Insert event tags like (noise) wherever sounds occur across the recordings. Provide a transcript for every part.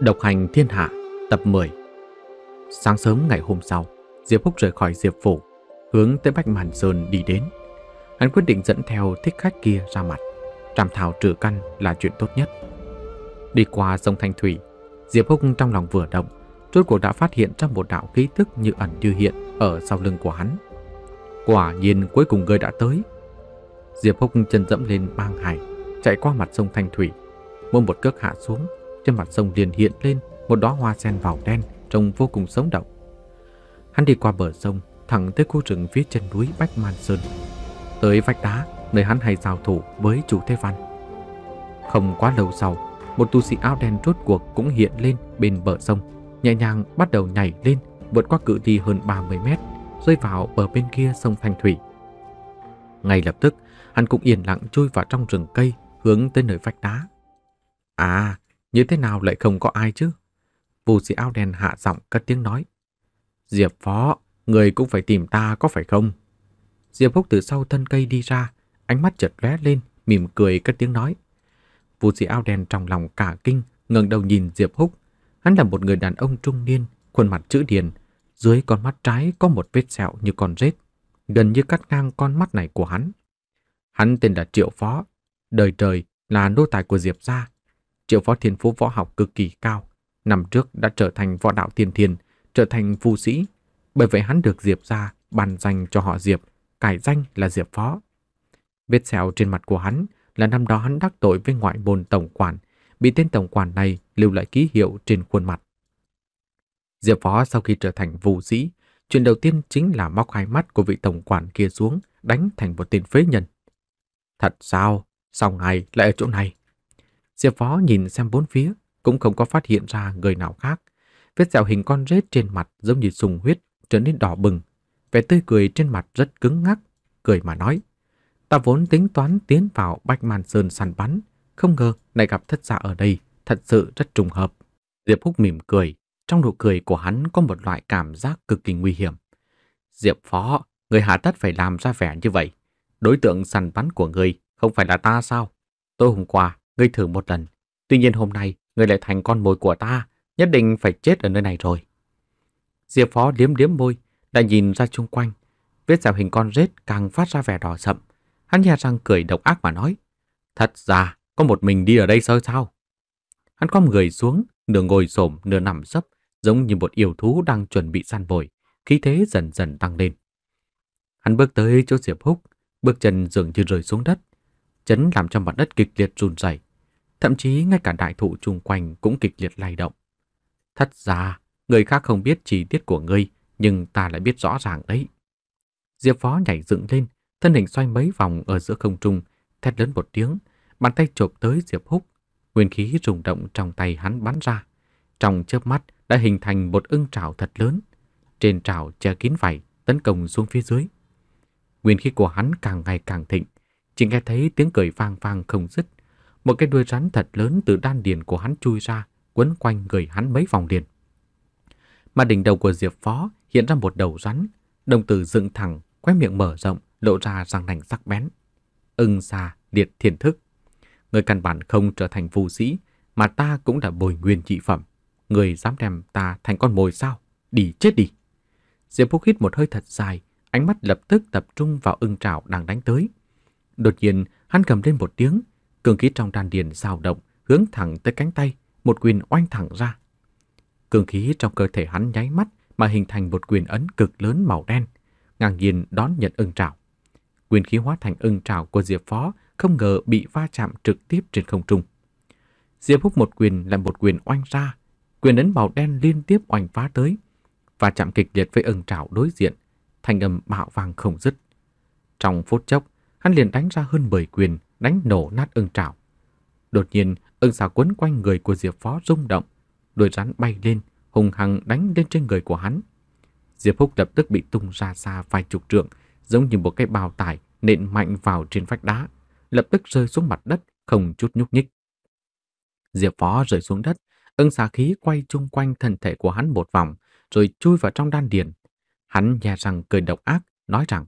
Độc hành thiên hạ, tập 10 Sáng sớm ngày hôm sau, Diệp Húc rời khỏi Diệp Phủ, hướng tới Bách Màn Sơn đi đến. Hắn quyết định dẫn theo thích khách kia ra mặt. Tràm thảo trừ căn là chuyện tốt nhất. Đi qua sông Thanh Thủy, Diệp Húc trong lòng vừa động, rốt cuộc đã phát hiện ra một đạo ký tức như ẩn như hiện ở sau lưng của hắn. Quả nhiên cuối cùng người đã tới. Diệp Húc chân dẫm lên bang hải, chạy qua mặt sông Thanh Thủy, mỗi một cước hạ xuống trên mặt sông liền hiện lên một đóa hoa sen màu đen trông vô cùng sống động. Hắn đi qua bờ sông, thẳng tới khu rừng phía chân núi Bách Man Sơn, tới vách đá nơi hắn hay giao thủ với chủ Thế Văn. Không quá lâu sau, một tu sĩ áo đen rốt cuộc cũng hiện lên bên bờ sông, nhẹ nhàng bắt đầu nhảy lên, vượt qua cự ly hơn 30 mét, rơi vào bờ bên kia sông Thanh Thủy. Ngay lập tức, hắn cũng yên lặng chui vào trong rừng cây, hướng tới nơi vách đá. À, như thế nào lại không có ai chứ? Vù sĩ áo đen hạ giọng cất tiếng nói. Diệp phó, người cũng phải tìm ta có phải không? Diệp Húc từ sau thân cây đi ra, ánh mắt chợt lóe lên, mỉm cười cất tiếng nói. Vù sĩ áo đen trong lòng cả kinh, ngẩng đầu nhìn Diệp Húc. Hắn là một người đàn ông trung niên, khuôn mặt chữ điền, dưới con mắt trái có một vết sẹo như con rết, gần như cắt ngang con mắt này của hắn. Hắn tên là Triệu Phó, đời trời là nô tài của Diệp gia, Triệu Phó Thiên Phú võ học cực kỳ cao, năm trước đã trở thành võ đạo tiên thiên, trở thành phu sĩ, bởi vậy hắn được Diệp ra ban danh cho họ Diệp, cải danh là Diệp Phó. Vết sẹo trên mặt của hắn là năm đó hắn đắc tội với ngoại môn tổng quản, bị tên tổng quản này lưu lại ký hiệu trên khuôn mặt. Diệp Phó sau khi trở thành vũ sĩ, chuyện đầu tiên chính là móc hai mắt của vị tổng quản kia xuống, đánh thành một tên phế nhân. Thật sao? sau ngày lại ở chỗ này? Diệp Phó nhìn xem bốn phía, cũng không có phát hiện ra người nào khác. Vết sẹo hình con rết trên mặt giống như sùng huyết, trở nên đỏ bừng. Vẻ tươi cười trên mặt rất cứng ngắc, cười mà nói. Ta vốn tính toán tiến vào Bách màn Sơn săn bắn, không ngờ lại gặp thất giả ở đây, thật sự rất trùng hợp. Diệp Húc mỉm cười, trong nụ cười của hắn có một loại cảm giác cực kỳ nguy hiểm. Diệp Phó, người hạ tất phải làm ra vẻ như vậy. Đối tượng săn bắn của người không phải là ta sao? Tôi hôm qua, Ngươi thử một lần. Tuy nhiên hôm nay, ngươi lại thành con mồi của ta. Nhất định phải chết ở nơi này rồi. Diệp Phó liếm liếm môi, lại nhìn ra chung quanh. Vết dạo hình con rết càng phát ra vẻ đỏ sậm. Hắn nhà răng cười độc ác mà nói. Thật ra, có một mình đi ở đây sơ sao? Hắn có người xuống, nửa ngồi xổm nửa nằm sấp, giống như một yêu thú đang chuẩn bị săn bồi, khí thế dần dần tăng lên. Hắn bước tới chỗ Diệp Húc, bước chân dường như rơi xuống đất, chấn làm cho mặt đất kịch liệt run rẩy thậm chí ngay cả đại thụ chung quanh cũng kịch liệt lay động. Thật ra, người khác không biết chi tiết của ngươi, nhưng ta lại biết rõ ràng đấy. Diệp Phó nhảy dựng lên, thân hình xoay mấy vòng ở giữa không trung, thét lớn một tiếng, bàn tay chộp tới Diệp Húc. Nguyên khí rung động trong tay hắn bắn ra. Trong chớp mắt đã hình thành một ưng trào thật lớn. Trên trào che kín vảy, tấn công xuống phía dưới. Nguyên khí của hắn càng ngày càng thịnh, chỉ nghe thấy tiếng cười vang vang không dứt. Một cái đuôi rắn thật lớn từ đan điền của hắn chui ra, quấn quanh người hắn mấy vòng liền. Mà đỉnh đầu của Diệp Phó hiện ra một đầu rắn, đồng tử dựng thẳng, quét miệng mở rộng, lộ ra răng nành sắc bén. Ưng xa, liệt thiên thức. Người căn bản không trở thành phù sĩ, mà ta cũng đã bồi nguyên trị phẩm. Người dám đem ta thành con mồi sao? Đi chết đi! Diệp Phúc hít một hơi thật dài, ánh mắt lập tức tập trung vào ưng trảo đang đánh tới. Đột nhiên, hắn cầm lên một tiếng, Cường khí trong đan điền dao động, hướng thẳng tới cánh tay, một quyền oanh thẳng ra. Cường khí trong cơ thể hắn nháy mắt mà hình thành một quyền ấn cực lớn màu đen, ngang nhiên đón nhận ưng trảo Quyền khí hóa thành ưng trảo của Diệp Phó không ngờ bị va chạm trực tiếp trên không trung. Diệp hút một quyền lại một quyền oanh ra, quyền ấn màu đen liên tiếp oanh phá tới, và chạm kịch liệt với ưng trảo đối diện, thành âm bạo vàng không dứt. Trong phút chốc, hắn liền đánh ra hơn 10 quyền, đánh nổ nát ưng trảo. Đột nhiên, ưng xà quấn quanh người của Diệp Phó rung động, đuôi rắn bay lên, hùng hăng đánh lên trên người của hắn. Diệp Phúc lập tức bị tung ra xa vài chục trượng, giống như một cái bào tải nện mạnh vào trên vách đá, lập tức rơi xuống mặt đất, không chút nhúc nhích. Diệp Phó rơi xuống đất, ưng xà khí quay chung quanh thân thể của hắn một vòng, rồi chui vào trong đan điền. Hắn nhè rằng cười độc ác, nói rằng,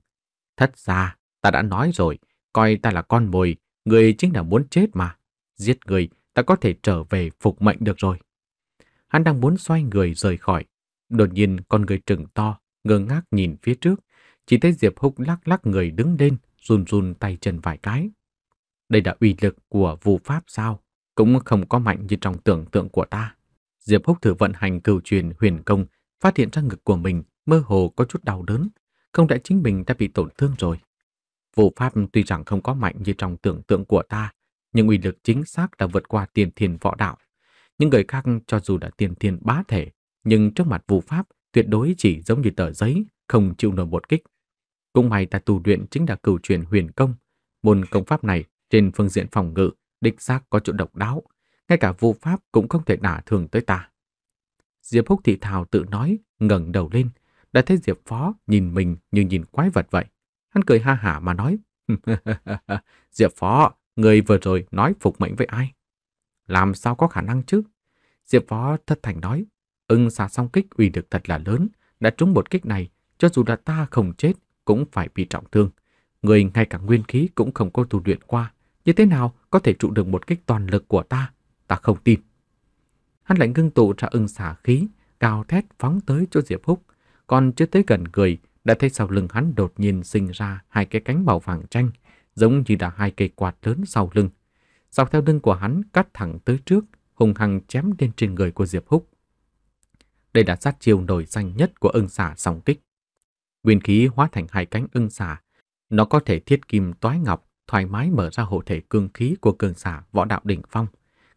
thất ra, ta đã nói rồi, coi ta là con mồi, người chính là muốn chết mà. Giết người, ta có thể trở về phục mệnh được rồi. Hắn đang muốn xoay người rời khỏi. Đột nhiên con người trừng to, ngơ ngác nhìn phía trước. Chỉ thấy Diệp Húc lắc lắc người đứng lên, run run tay chân vài cái. Đây là uy lực của vụ pháp sao? Cũng không có mạnh như trong tưởng tượng của ta. Diệp Húc thử vận hành cửu truyền huyền công, phát hiện ra ngực của mình mơ hồ có chút đau đớn. Không đã chính mình đã bị tổn thương rồi. Vô pháp tuy rằng không có mạnh như trong tưởng tượng của ta, nhưng uy lực chính xác đã vượt qua tiền thiền võ đạo. Những người khác cho dù đã tiền thiền bá thể, nhưng trước mặt vô pháp tuyệt đối chỉ giống như tờ giấy, không chịu nổi một kích. Cũng may ta tu luyện chính là cửu truyền huyền công. Môn công pháp này trên phương diện phòng ngự, địch xác có chỗ độc đáo. Ngay cả vô pháp cũng không thể đả thường tới ta. Diệp Húc Thị Thảo tự nói, ngẩng đầu lên, đã thấy Diệp Phó nhìn mình như nhìn quái vật vậy. Hắn cười ha hả mà nói. (laughs) Diệp Phó, người vừa rồi nói phục mệnh với ai? Làm sao có khả năng chứ? Diệp Phó thất thành nói. Ưng xà song kích uy được thật là lớn. Đã trúng một kích này, cho dù là ta không chết, cũng phải bị trọng thương. Người ngay cả nguyên khí cũng không có tu luyện qua. Như thế nào có thể trụ được một kích toàn lực của ta? Ta không tin. Hắn lại ngưng tụ ra ưng xả khí, cao thét phóng tới chỗ Diệp Húc. Còn chưa tới gần người, đã thấy sau lưng hắn đột nhiên sinh ra hai cái cánh màu vàng tranh, giống như là hai cây quạt lớn sau lưng. Dọc theo lưng của hắn cắt thẳng tới trước, hùng hăng chém lên trên người của Diệp Húc. Đây là sát chiêu nổi danh nhất của ưng xà sòng kích. Nguyên khí hóa thành hai cánh ưng xà, nó có thể thiết kim toái ngọc, thoải mái mở ra hộ thể cương khí của cường xà võ đạo đỉnh phong.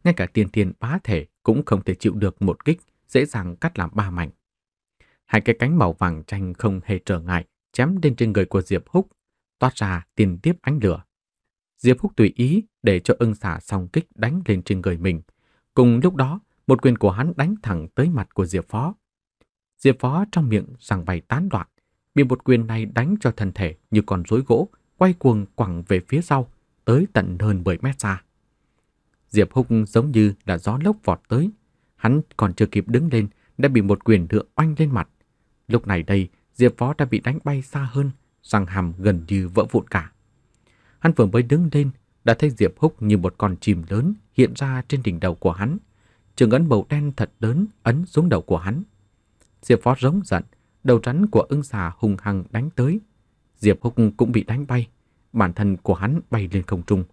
Ngay cả tiên thiên bá thể cũng không thể chịu được một kích, dễ dàng cắt làm ba mảnh. Hai cái cánh màu vàng chanh không hề trở ngại, chém lên trên người của Diệp Húc, toát ra tiền tiếp ánh lửa. Diệp Húc tùy ý để cho ưng xả song kích đánh lên trên người mình. Cùng lúc đó, một quyền của hắn đánh thẳng tới mặt của Diệp Phó. Diệp Phó trong miệng rằng bày tán loạn, bị một quyền này đánh cho thân thể như con rối gỗ, quay cuồng quẳng về phía sau, tới tận hơn 10 mét xa. Diệp Húc giống như là gió lốc vọt tới. Hắn còn chưa kịp đứng lên, đã bị một quyền nữa oanh lên mặt. Lúc này đây, Diệp Phó đã bị đánh bay xa hơn, răng hàm gần như vỡ vụn cả. Hắn vừa mới đứng lên, đã thấy Diệp Húc như một con chim lớn hiện ra trên đỉnh đầu của hắn. Trường ấn màu đen thật lớn ấn xuống đầu của hắn. Diệp Phó rống giận, đầu rắn của ưng xà hùng hăng đánh tới. Diệp Húc cũng bị đánh bay, bản thân của hắn bay lên không trung.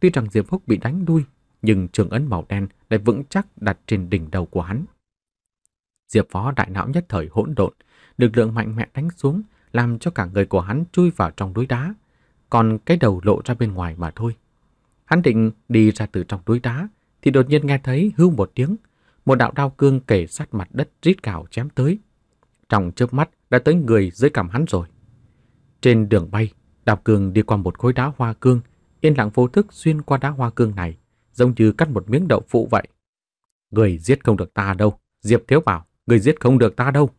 Tuy rằng Diệp Húc bị đánh đuôi, nhưng trường ấn màu đen lại vững chắc đặt trên đỉnh đầu của hắn. Diệp Phó đại não nhất thời hỗn độn, lực lượng mạnh mẽ đánh xuống làm cho cả người của hắn chui vào trong núi đá, còn cái đầu lộ ra bên ngoài mà thôi. Hắn định đi ra từ trong núi đá thì đột nhiên nghe thấy hưu một tiếng, một đạo đao cương kề sát mặt đất rít gào chém tới. Trong chớp mắt đã tới người dưới cằm hắn rồi. Trên đường bay, Đạo cương đi qua một khối đá hoa cương, yên lặng vô thức xuyên qua đá hoa cương này, giống như cắt một miếng đậu phụ vậy. Người giết không được ta đâu, Diệp Thiếu bảo. Người giết không được ta đâu.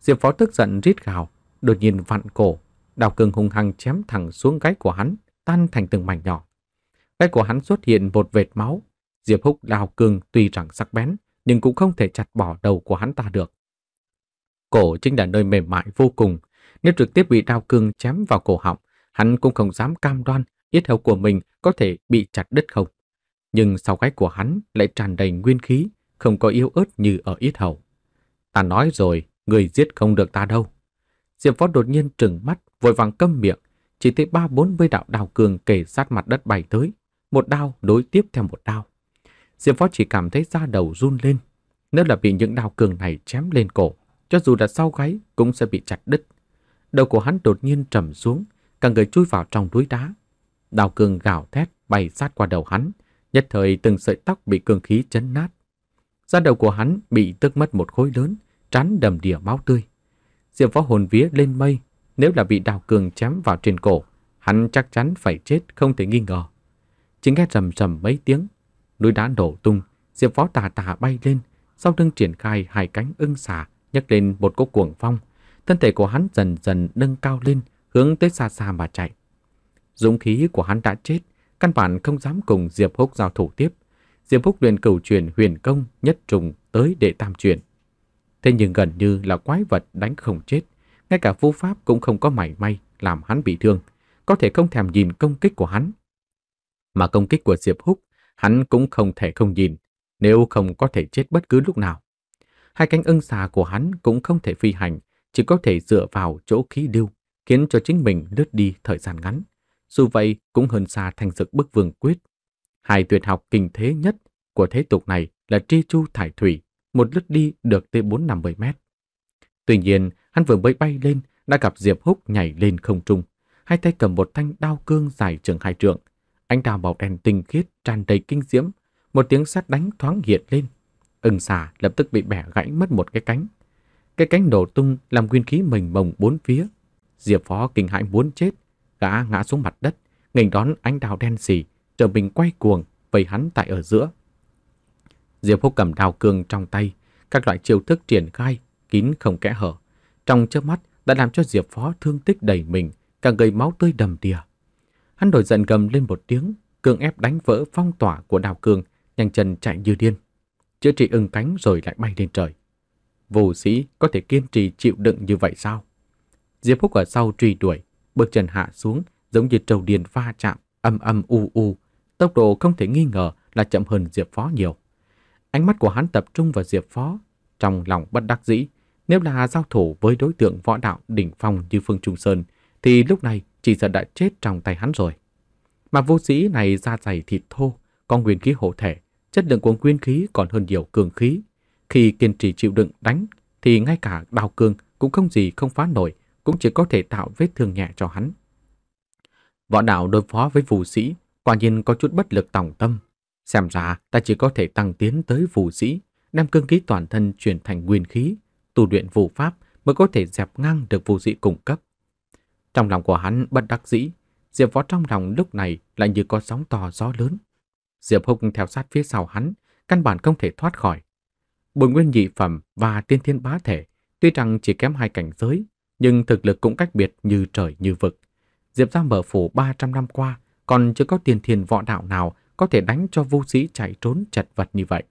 Diệp Phó tức giận rít gào, đột nhiên vặn cổ, đào cường hung hăng chém thẳng xuống gáy của hắn, tan thành từng mảnh nhỏ. Gáy của hắn xuất hiện một vệt máu. Diệp Húc đào cường tuy rằng sắc bén, nhưng cũng không thể chặt bỏ đầu của hắn ta được. Cổ chính là nơi mềm mại vô cùng. Nếu trực tiếp bị đào cường chém vào cổ họng, hắn cũng không dám cam đoan yết hầu của mình có thể bị chặt đứt không. Nhưng sau gáy của hắn lại tràn đầy nguyên khí, không có yếu ớt như ở yết hầu. Ta nói rồi, người giết không được ta đâu. Diệp Võ đột nhiên trừng mắt, vội vàng câm miệng, chỉ thấy ba bốn mươi đạo đào cường kề sát mặt đất bay tới, một đao đối tiếp theo một đao. Diệp Võ chỉ cảm thấy da đầu run lên, nếu là bị những đao cường này chém lên cổ, cho dù là sau gáy cũng sẽ bị chặt đứt. Đầu của hắn đột nhiên trầm xuống, cả người chui vào trong núi đá. Đào cường gào thét bay sát qua đầu hắn, nhất thời từng sợi tóc bị cường khí chấn nát da đầu của hắn bị tước mất một khối lớn, trán đầm đìa máu tươi. Diệp Võ hồn vía lên mây, nếu là bị đào cường chém vào trên cổ, hắn chắc chắn phải chết không thể nghi ngờ. Chính nghe rầm rầm mấy tiếng, núi đá nổ tung, Diệp Võ tà tà bay lên, sau lưng triển khai hai cánh ưng xà, nhấc lên một cỗ cuồng phong, thân thể của hắn dần dần nâng cao lên, hướng tới xa xa mà chạy. Dũng khí của hắn đã chết, căn bản không dám cùng Diệp Húc giao thủ tiếp. Diệp Phúc liền cửu truyền huyền công nhất trùng tới để tam truyền. Thế nhưng gần như là quái vật đánh không chết, ngay cả phu pháp cũng không có mảy may làm hắn bị thương, có thể không thèm nhìn công kích của hắn. Mà công kích của Diệp Húc, hắn cũng không thể không nhìn, nếu không có thể chết bất cứ lúc nào. Hai cánh ưng xà của hắn cũng không thể phi hành, chỉ có thể dựa vào chỗ khí điêu, khiến cho chính mình lướt đi thời gian ngắn. Dù vậy, cũng hơn xa thành dực bức vương quyết Hai tuyệt học kinh thế nhất của thế tục này là tri chu thải thủy, một lướt đi được tới 450 mét. Tuy nhiên, hắn vừa mới bay lên, đã gặp Diệp Húc nhảy lên không trung. Hai tay cầm một thanh đao cương dài chừng hai trượng. Ánh đào màu đen tinh khiết, tràn đầy kinh diễm. Một tiếng sát đánh thoáng hiện lên. Ưng xà lập tức bị bẻ gãy mất một cái cánh. Cái cánh đổ tung làm nguyên khí mình mông bốn phía. Diệp Phó kinh hãi muốn chết. Gã ngã xuống mặt đất, nghênh đón ánh đào đen xì trở mình quay cuồng, vây hắn tại ở giữa. Diệp Phúc cầm đào cương trong tay, các loại chiêu thức triển khai, kín không kẽ hở. Trong chớp mắt đã làm cho Diệp Phó thương tích đầy mình, càng gây máu tươi đầm đìa. Hắn đổi giận gầm lên một tiếng, cương ép đánh vỡ phong tỏa của đào cương, nhanh chân chạy như điên. Chữa trị ưng cánh rồi lại bay lên trời. Vô sĩ có thể kiên trì chịu đựng như vậy sao? Diệp Phúc ở sau truy đuổi, bước chân hạ xuống giống như trầu điền va chạm, âm âm u u, Tốc độ không thể nghi ngờ là chậm hơn Diệp Phó nhiều. Ánh mắt của hắn tập trung vào Diệp Phó, trong lòng bất đắc dĩ. Nếu là giao thủ với đối tượng võ đạo đỉnh phong như Phương Trung Sơn, thì lúc này chỉ sợ đã chết trong tay hắn rồi. Mà vô sĩ này da dày thịt thô, có nguyên khí hộ thể, chất lượng của nguyên khí còn hơn nhiều cường khí. Khi kiên trì chịu đựng đánh, thì ngay cả đào cương cũng không gì không phá nổi, cũng chỉ có thể tạo vết thương nhẹ cho hắn. Võ đạo đối phó với phù sĩ Quả nhiên có chút bất lực tòng tâm. Xem ra ta chỉ có thể tăng tiến tới vũ sĩ, đem cương khí toàn thân chuyển thành nguyên khí, tu luyện vũ pháp mới có thể dẹp ngang được vũ sĩ cung cấp. Trong lòng của hắn bất đắc dĩ, Diệp Võ trong lòng lúc này lại như có sóng to gió lớn. Diệp Húc theo sát phía sau hắn, căn bản không thể thoát khỏi. Bồi nguyên nhị phẩm và tiên thiên bá thể, tuy rằng chỉ kém hai cảnh giới, nhưng thực lực cũng cách biệt như trời như vực. Diệp ra mở phủ 300 năm qua, còn chưa có tiền thiền võ đạo nào có thể đánh cho vô sĩ chạy trốn chật vật như vậy.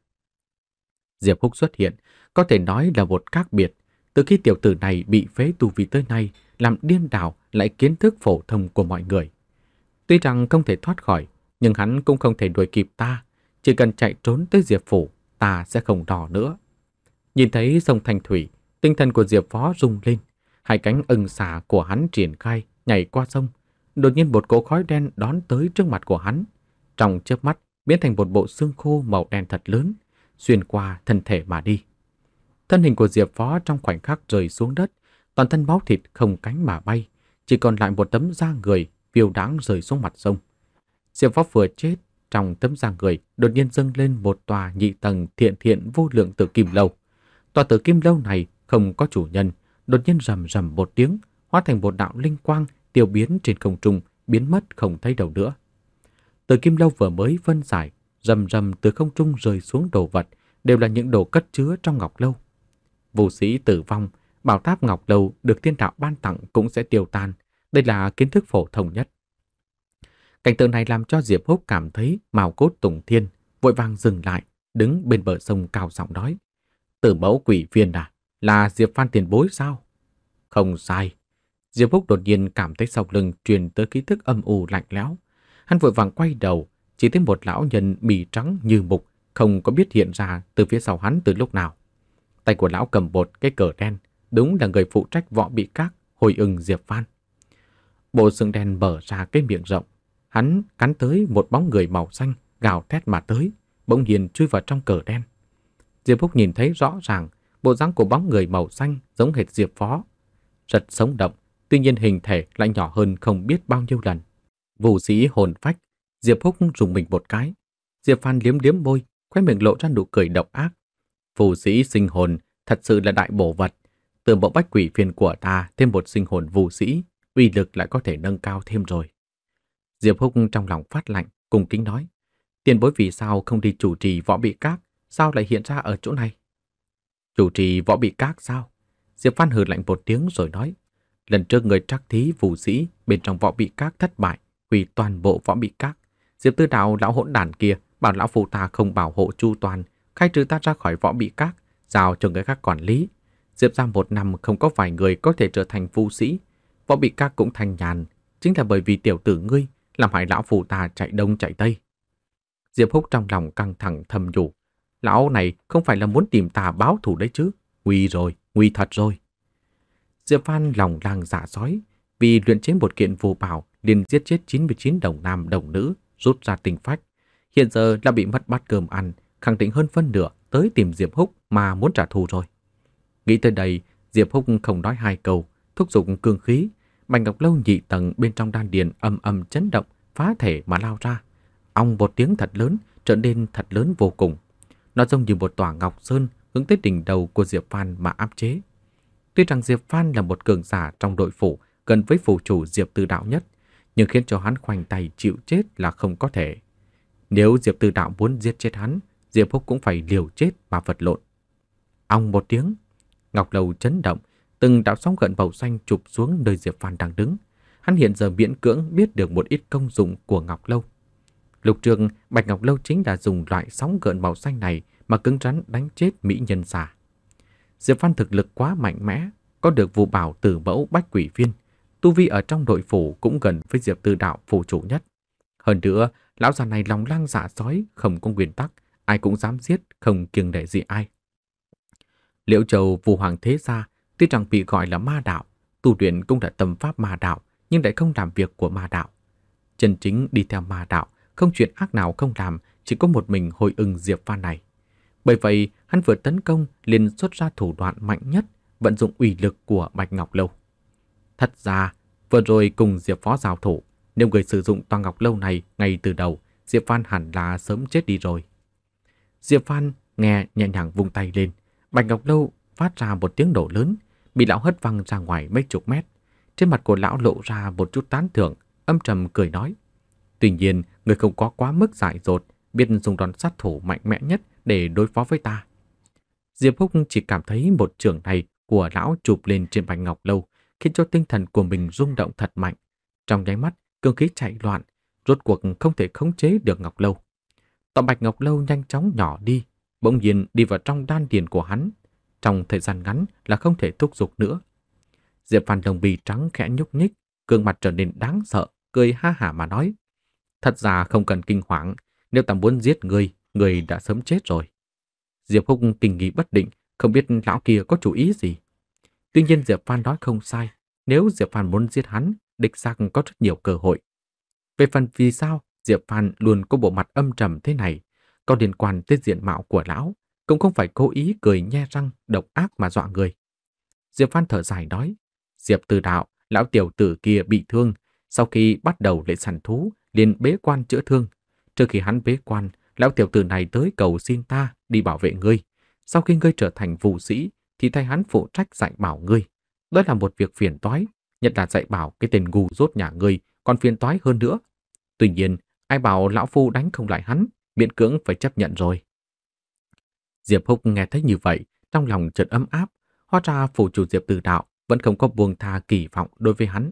Diệp Húc xuất hiện, có thể nói là một khác biệt. Từ khi tiểu tử này bị phế tù vi tới nay, làm điên đảo lại kiến thức phổ thông của mọi người. Tuy rằng không thể thoát khỏi, nhưng hắn cũng không thể đuổi kịp ta. Chỉ cần chạy trốn tới Diệp Phủ, ta sẽ không đỏ nữa. Nhìn thấy sông Thanh Thủy, tinh thần của Diệp Phó rung lên. Hai cánh ưng xà của hắn triển khai, nhảy qua sông, Đột nhiên một cỗ khói đen đón tới trước mặt của hắn, trong chớp mắt biến thành một bộ xương khô màu đen thật lớn, xuyên qua thân thể mà đi. Thân hình của Diệp Phó trong khoảnh khắc rơi xuống đất, toàn thân máu thịt không cánh mà bay, chỉ còn lại một tấm da người phiêu đáng rơi xuống mặt sông. Diệp Phó vừa chết, trong tấm da người đột nhiên dâng lên một tòa nhị tầng thiện thiện vô lượng tử kim lâu. Tòa tử kim lâu này không có chủ nhân, đột nhiên rầm rầm một tiếng, hóa thành một đạo linh quang tiêu biến trên không trung, biến mất không thấy đầu nữa. Từ kim lâu vừa mới phân giải, rầm rầm từ không trung rơi xuống đồ vật, đều là những đồ cất chứa trong ngọc lâu. Vô sĩ tử vong, bảo tháp ngọc lâu được tiên đạo ban tặng cũng sẽ tiêu tan. Đây là kiến thức phổ thông nhất. Cảnh tượng này làm cho Diệp Húc cảm thấy màu cốt tùng thiên, vội vàng dừng lại, đứng bên bờ sông cao giọng nói. Tử mẫu quỷ viên à, là Diệp Phan tiền bối sao? Không sai, Diệp Phúc đột nhiên cảm thấy sau lưng truyền tới ký thức âm u lạnh lẽo. Hắn vội vàng quay đầu, chỉ thấy một lão nhân bì trắng như mục, không có biết hiện ra từ phía sau hắn từ lúc nào. Tay của lão cầm bột cái cờ đen, đúng là người phụ trách võ bị các, hồi ưng Diệp Phan. Bộ xương đen mở ra cái miệng rộng, hắn cắn tới một bóng người màu xanh, gào thét mà tới, bỗng nhiên chui vào trong cờ đen. Diệp Phúc nhìn thấy rõ ràng, bộ dáng của bóng người màu xanh giống hệt Diệp Phó. Rất sống động, tuy nhiên hình thể lại nhỏ hơn không biết bao nhiêu lần. Vũ sĩ hồn phách, Diệp Húc rùng mình một cái. Diệp Phan liếm liếm môi, khóe miệng lộ ra nụ cười độc ác. Vũ sĩ sinh hồn thật sự là đại bổ vật. Từ bộ bách quỷ phiền của ta thêm một sinh hồn vũ sĩ, uy lực lại có thể nâng cao thêm rồi. Diệp Húc trong lòng phát lạnh, cùng kính nói. Tiền bối vì sao không đi chủ trì võ bị cát sao lại hiện ra ở chỗ này? Chủ trì võ bị cát sao? Diệp Phan hừ lạnh một tiếng rồi nói. Lần trước người trắc thí vũ sĩ bên trong võ bị các thất bại, hủy toàn bộ võ bị các. Diệp Tư đạo lão hỗn đản kia bảo lão phụ ta không bảo hộ chu toàn, khai trừ ta ra khỏi võ bị các, giao cho người khác quản lý. Diệp ra một năm không có vài người có thể trở thành vũ sĩ. Võ bị các cũng thành nhàn, chính là bởi vì tiểu tử ngươi làm hại lão phụ ta chạy đông chạy tây. Diệp Húc trong lòng căng thẳng thầm nhủ, lão này không phải là muốn tìm ta báo thù đấy chứ, nguy rồi, nguy thật rồi. Diệp Phan lòng lang dạ sói, vì luyện chế một kiện vô bảo liền giết chết 99 đồng nam đồng nữ, rút ra tinh phách. Hiện giờ đã bị mất bát cơm ăn, khẳng định hơn phân nửa tới tìm Diệp Húc mà muốn trả thù rồi. Nghĩ tới đây, Diệp Húc không nói hai câu, thúc giục cương khí, bạch ngọc lâu nhị tầng bên trong đan điền âm âm chấn động, phá thể mà lao ra. Ông một tiếng thật lớn, trở nên thật lớn vô cùng. Nó giống như một tòa ngọc sơn hướng tới đỉnh đầu của Diệp Phan mà áp chế. Tuy rằng Diệp Phan là một cường giả trong đội phủ gần với phủ chủ Diệp Tư Đạo nhất, nhưng khiến cho hắn khoanh tay chịu chết là không có thể. Nếu Diệp Tư Đạo muốn giết chết hắn, Diệp Húc cũng phải liều chết mà vật lộn. ông một tiếng, Ngọc Lầu chấn động, từng đạo sóng gợn màu xanh chụp xuống nơi Diệp Phan đang đứng. Hắn hiện giờ miễn cưỡng biết được một ít công dụng của Ngọc Lâu. Lục trường Bạch Ngọc Lâu chính là dùng loại sóng gợn màu xanh này mà cứng rắn đánh chết mỹ nhân giả. Diệp Văn thực lực quá mạnh mẽ, có được vụ bảo từ mẫu bách quỷ viên. Tu Vi ở trong đội phủ cũng gần với Diệp Tư Đạo phủ chủ nhất. Hơn nữa, lão già này lòng lang dạ sói, không có nguyên tắc, ai cũng dám giết, không kiêng nể gì ai. Liễu Châu Vũ Hoàng Thế Gia tuy rằng bị gọi là ma đạo, tu luyện cũng đã tâm pháp ma đạo, nhưng lại không làm việc của ma đạo. Chân chính đi theo ma đạo, không chuyện ác nào không làm, chỉ có một mình hồi ưng Diệp Văn này. Bởi vậy, hắn vừa tấn công liền xuất ra thủ đoạn mạnh nhất, vận dụng ủy lực của Bạch Ngọc Lâu. Thật ra, vừa rồi cùng Diệp Phó giao thủ, nếu người sử dụng toàn Ngọc Lâu này ngay từ đầu, Diệp Phan hẳn là sớm chết đi rồi. Diệp Phan nghe nhẹ nhàng vung tay lên, Bạch Ngọc Lâu phát ra một tiếng nổ lớn, bị lão hất văng ra ngoài mấy chục mét. Trên mặt của lão lộ ra một chút tán thưởng, âm trầm cười nói. Tuy nhiên, người không có quá mức dại dột, biết dùng đòn sát thủ mạnh mẽ nhất để đối phó với ta. Diệp Húc chỉ cảm thấy một trường này của lão chụp lên trên bạch ngọc lâu, khiến cho tinh thần của mình rung động thật mạnh. Trong nháy mắt, cương khí chạy loạn, rốt cuộc không thể khống chế được ngọc lâu. Tòa bạch ngọc lâu nhanh chóng nhỏ đi, bỗng nhiên đi vào trong đan điền của hắn. Trong thời gian ngắn là không thể thúc giục nữa. Diệp Văn đồng bì trắng khẽ nhúc nhích, gương mặt trở nên đáng sợ, cười ha hả mà nói. Thật ra không cần kinh hoàng, nếu ta muốn giết người người đã sớm chết rồi. Diệp Húc kinh nghi bất định, không biết lão kia có chủ ý gì. Tuy nhiên Diệp Phan nói không sai, nếu Diệp Phan muốn giết hắn, địch giặc có rất nhiều cơ hội. Về phần vì sao Diệp Phan luôn có bộ mặt âm trầm thế này, có liên quan tới diện mạo của lão, cũng không phải cố ý cười nhe răng, độc ác mà dọa người. Diệp Phan thở dài nói, Diệp Từ Đạo, lão tiểu tử kia bị thương, sau khi bắt đầu lễ sản thú, liền bế quan chữa thương. Trước khi hắn bế quan, Lão tiểu tử này tới cầu xin ta đi bảo vệ ngươi. Sau khi ngươi trở thành vụ sĩ thì thay hắn phụ trách dạy bảo ngươi. Đó là một việc phiền toái, nhất là dạy bảo cái tên ngu rốt nhà ngươi còn phiền toái hơn nữa. Tuy nhiên, ai bảo lão phu đánh không lại hắn, biện cưỡng phải chấp nhận rồi. Diệp Húc nghe thấy như vậy, trong lòng chợt ấm áp, hóa ra phủ chủ Diệp Từ Đạo vẫn không có buông tha kỳ vọng đối với hắn.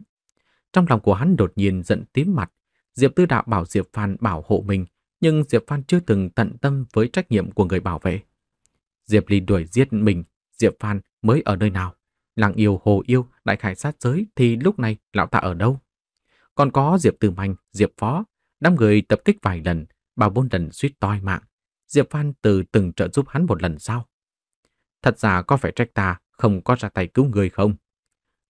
Trong lòng của hắn đột nhiên giận tím mặt, Diệp Tư Đạo bảo Diệp Phan bảo hộ mình, nhưng Diệp Phan chưa từng tận tâm với trách nhiệm của người bảo vệ. Diệp Ly đuổi giết mình, Diệp Phan mới ở nơi nào? Làng yêu hồ yêu, đại khải sát giới thì lúc này lão ta ở đâu? Còn có Diệp Từ Mạnh, Diệp Phó, đám người tập kích vài lần, bao bốn lần suýt toi mạng. Diệp Phan từ từng trợ giúp hắn một lần sau. Thật ra có phải trách ta không có ra tay cứu người không?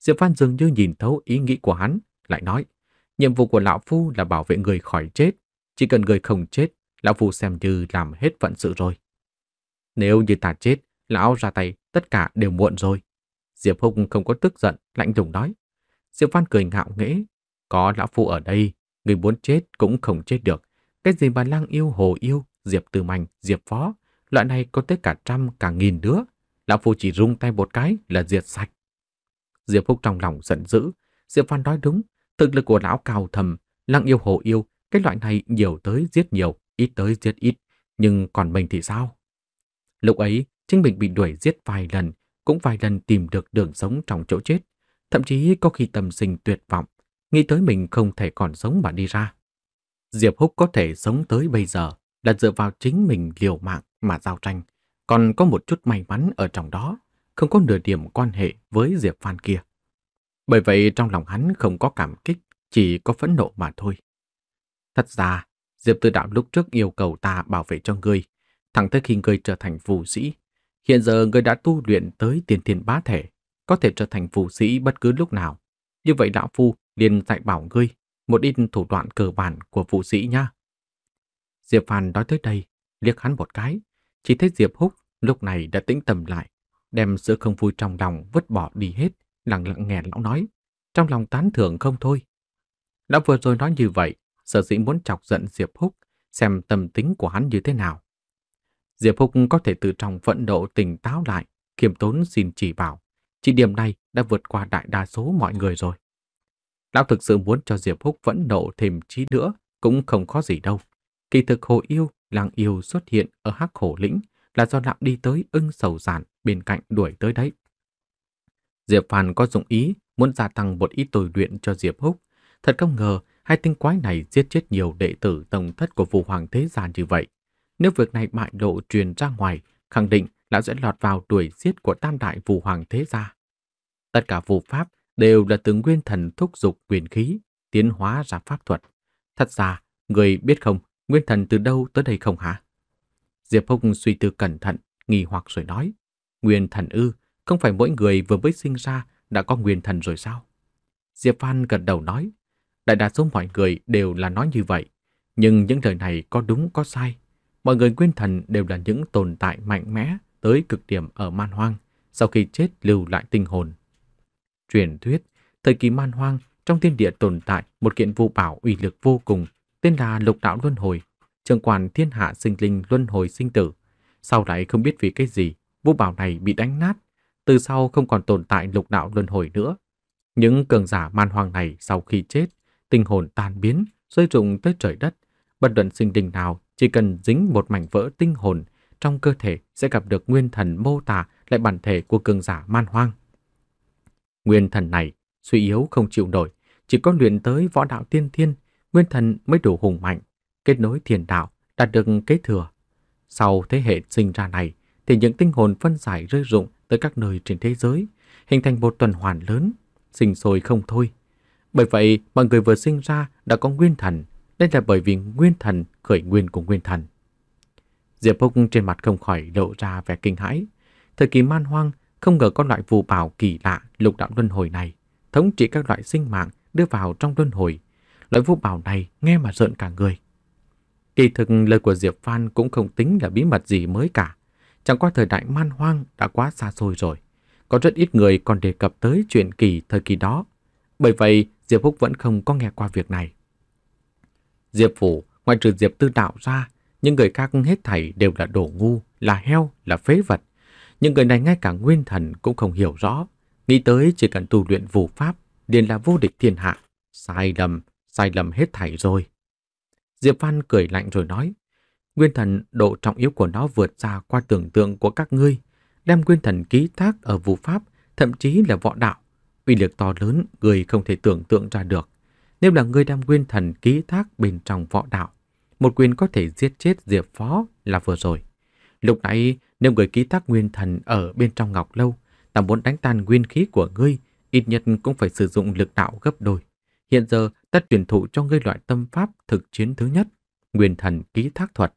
Diệp Phan dường như nhìn thấu ý nghĩ của hắn, lại nói, nhiệm vụ của lão phu là bảo vệ người khỏi chết, chỉ cần người không chết, lão phu xem như làm hết phận sự rồi. Nếu như ta chết, lão ra tay, tất cả đều muộn rồi. Diệp Húc không có tức giận, lạnh lùng nói. Diệp Văn cười ngạo nghễ, có lão phu ở đây, người muốn chết cũng không chết được. Cái gì mà lang yêu hồ yêu, Diệp Từ Mạnh, Diệp Phó, loại này có tới cả trăm cả nghìn đứa, lão phu chỉ rung tay một cái là diệt sạch. Diệp Phúc trong lòng giận dữ, Diệp Văn nói đúng, thực lực của lão cao thầm, lăng yêu hồ yêu cái loại này nhiều tới giết nhiều, ít tới giết ít. Nhưng còn mình thì sao? Lúc ấy, chính mình bị đuổi giết vài lần, cũng vài lần tìm được đường sống trong chỗ chết. Thậm chí có khi tâm sinh tuyệt vọng, nghĩ tới mình không thể còn sống mà đi ra. Diệp Húc có thể sống tới bây giờ là dựa vào chính mình liều mạng mà giao tranh. Còn có một chút may mắn ở trong đó, không có nửa điểm quan hệ với Diệp Phan kia. Bởi vậy trong lòng hắn không có cảm kích, chỉ có phẫn nộ mà thôi. Thật ra, Diệp Tư Đạo lúc trước yêu cầu ta bảo vệ cho ngươi, thẳng tới khi ngươi trở thành phù sĩ. Hiện giờ ngươi đã tu luyện tới tiền thiên bá thể, có thể trở thành phù sĩ bất cứ lúc nào. Như vậy đạo phu liền dạy bảo ngươi một ít thủ đoạn cơ bản của phù sĩ nha. Diệp Phàm nói tới đây, liếc hắn một cái, chỉ thấy Diệp Húc lúc này đã tĩnh tâm lại, đem sự không vui trong lòng vứt bỏ đi hết, lặng lặng nghe lão nói, trong lòng tán thưởng không thôi. đã vừa rồi nói như vậy, sở dĩ muốn chọc giận Diệp Húc, xem tâm tính của hắn như thế nào. Diệp Húc có thể từ trong vận độ tỉnh táo lại, kiềm tốn xin chỉ bảo. Chỉ điểm này đã vượt qua đại đa số mọi người rồi. Lão thực sự muốn cho Diệp Húc vẫn nộ thêm trí nữa cũng không có gì đâu. Kỳ thực hồ yêu, làng yêu xuất hiện ở hắc khổ lĩnh là do lão đi tới ưng sầu giản bên cạnh đuổi tới đấy. Diệp Phàn có dụng ý muốn gia tăng một ít tồi luyện cho Diệp Húc. Thật không ngờ Hai tinh quái này giết chết nhiều đệ tử tổng thất của vụ hoàng thế gian như vậy. Nếu việc này bại lộ truyền ra ngoài, khẳng định lão sẽ lọt vào đuổi giết của tam đại vụ hoàng thế gia. Tất cả vụ pháp đều là từ nguyên thần thúc dục quyền khí, tiến hóa ra pháp thuật. Thật ra, người biết không, nguyên thần từ đâu tới đây không hả? Diệp Húc suy tư cẩn thận, nghi hoặc rồi nói. Nguyên thần ư, không phải mỗi người vừa mới sinh ra đã có nguyên thần rồi sao? Diệp phan gật đầu nói, Đại đa số mọi người đều là nói như vậy. Nhưng những lời này có đúng có sai. Mọi người nguyên thần đều là những tồn tại mạnh mẽ tới cực điểm ở man hoang sau khi chết lưu lại tinh hồn. Truyền thuyết, thời kỳ man hoang trong thiên địa tồn tại một kiện vũ bảo uy lực vô cùng tên là lục đạo luân hồi, trường quản thiên hạ sinh linh luân hồi sinh tử. Sau lại không biết vì cái gì, vũ bảo này bị đánh nát, từ sau không còn tồn tại lục đạo luân hồi nữa. Những cường giả man hoang này sau khi chết tinh hồn tan biến, rơi rụng tới trời đất. Bất luận sinh đình nào chỉ cần dính một mảnh vỡ tinh hồn trong cơ thể sẽ gặp được nguyên thần mô tả lại bản thể của cường giả man hoang. Nguyên thần này suy yếu không chịu nổi, chỉ có luyện tới võ đạo tiên thiên, nguyên thần mới đủ hùng mạnh, kết nối thiền đạo, đạt được kế thừa. Sau thế hệ sinh ra này, thì những tinh hồn phân giải rơi rụng tới các nơi trên thế giới, hình thành một tuần hoàn lớn, sinh sôi không thôi, bởi vậy mọi người vừa sinh ra đã có nguyên thần, đây là bởi vì nguyên thần khởi nguyên của nguyên thần. Diệp Phúc trên mặt không khỏi lộ ra vẻ kinh hãi. Thời kỳ man hoang, không ngờ có loại phù bảo kỳ lạ lục đạo luân hồi này, thống trị các loại sinh mạng đưa vào trong luân hồi. Loại phù bảo này nghe mà rợn cả người. Kỳ thực lời của Diệp Phan cũng không tính là bí mật gì mới cả. Chẳng qua thời đại man hoang đã quá xa xôi rồi. Có rất ít người còn đề cập tới chuyện kỳ thời kỳ đó. Bởi vậy, Diệp Húc vẫn không có nghe qua việc này. Diệp Phủ, ngoại trừ Diệp Tư Đạo ra, những người khác hết thảy đều là đồ ngu, là heo, là phế vật. Những người này ngay cả nguyên thần cũng không hiểu rõ. Nghĩ tới chỉ cần tu luyện vũ pháp, liền là vô địch thiên hạ. Sai lầm, sai lầm hết thảy rồi. Diệp Văn cười lạnh rồi nói, nguyên thần độ trọng yếu của nó vượt xa qua tưởng tượng của các ngươi, đem nguyên thần ký thác ở vũ pháp, thậm chí là võ đạo, uy lực to lớn người không thể tưởng tượng ra được. Nếu là người đem nguyên thần ký thác bên trong võ đạo, một quyền có thể giết chết Diệp Phó là vừa rồi. Lúc nãy, nếu người ký thác nguyên thần ở bên trong Ngọc Lâu, ta muốn đánh tan nguyên khí của ngươi, ít nhất cũng phải sử dụng lực đạo gấp đôi. Hiện giờ, ta truyền thụ cho ngươi loại tâm pháp thực chiến thứ nhất, nguyên thần ký thác thuật.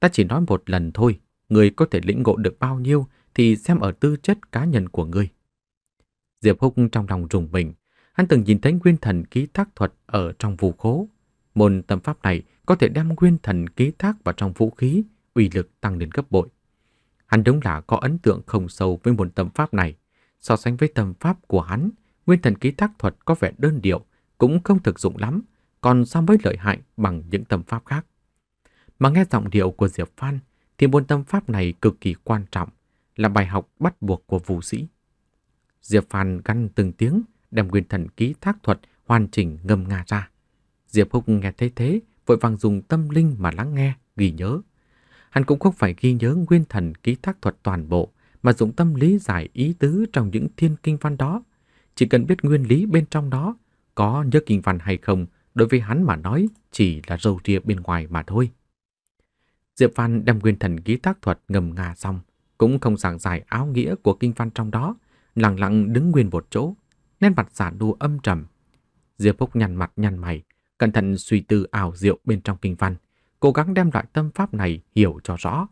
Ta chỉ nói một lần thôi, ngươi có thể lĩnh ngộ được bao nhiêu thì xem ở tư chất cá nhân của ngươi. Diệp Húc trong lòng rùng mình. Hắn từng nhìn thấy nguyên thần ký thác thuật ở trong vũ khố. Môn tâm pháp này có thể đem nguyên thần ký thác vào trong vũ khí, uy lực tăng lên gấp bội. Hắn đúng là có ấn tượng không sâu với môn tâm pháp này. So sánh với tâm pháp của hắn, nguyên thần ký thác thuật có vẻ đơn điệu, cũng không thực dụng lắm, còn so với lợi hại bằng những tâm pháp khác. Mà nghe giọng điệu của Diệp Phan thì môn tâm pháp này cực kỳ quan trọng, là bài học bắt buộc của vũ sĩ. Diệp Phàm găn từng tiếng, đem nguyên thần ký thác thuật hoàn chỉnh ngâm nga ra. Diệp Húc nghe thấy thế, vội vàng dùng tâm linh mà lắng nghe, ghi nhớ. Hắn cũng không phải ghi nhớ nguyên thần ký thác thuật toàn bộ, mà dùng tâm lý giải ý tứ trong những thiên kinh văn đó. Chỉ cần biết nguyên lý bên trong đó, có nhớ kinh văn hay không, đối với hắn mà nói chỉ là râu ria bên ngoài mà thôi. Diệp Văn đem nguyên thần ký thác thuật ngầm ngà xong, cũng không giảng giải áo nghĩa của kinh văn trong đó, lặng lặng đứng nguyên một chỗ, nét mặt giả nua âm trầm. Diệp Phúc nhăn mặt nhăn mày, cẩn thận suy tư ảo diệu bên trong kinh văn, cố gắng đem loại tâm pháp này hiểu cho rõ.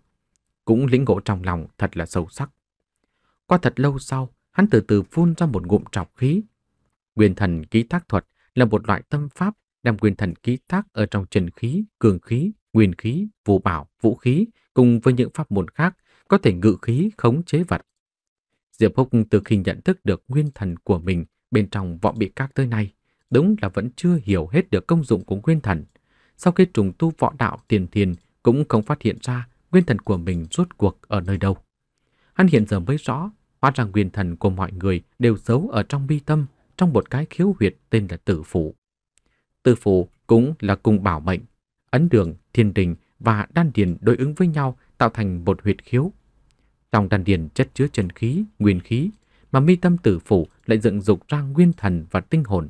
Cũng lĩnh ngộ trong lòng thật là sâu sắc. Qua thật lâu sau, hắn từ từ phun ra một ngụm trọc khí. Nguyên thần ký tác thuật là một loại tâm pháp đem nguyên thần ký tác ở trong trần khí, cường khí, nguyên khí, vũ bảo, vũ khí cùng với những pháp môn khác có thể ngự khí khống chế vật. Diệp Húc từ khi nhận thức được nguyên thần của mình bên trong võ bị các tới nay, đúng là vẫn chưa hiểu hết được công dụng của nguyên thần. Sau khi trùng tu võ đạo tiền thiền cũng không phát hiện ra nguyên thần của mình rốt cuộc ở nơi đâu. Hắn hiện giờ mới rõ, hóa ra nguyên thần của mọi người đều giấu ở trong bi tâm, trong một cái khiếu huyệt tên là tử phủ. Tử phủ cũng là cùng bảo mệnh, ấn đường, thiên đình và đan điền đối ứng với nhau tạo thành một huyệt khiếu. Trong đan điền chất chứa chân khí, nguyên khí, mà mi tâm tử phủ lại dựng dục ra nguyên thần và tinh hồn.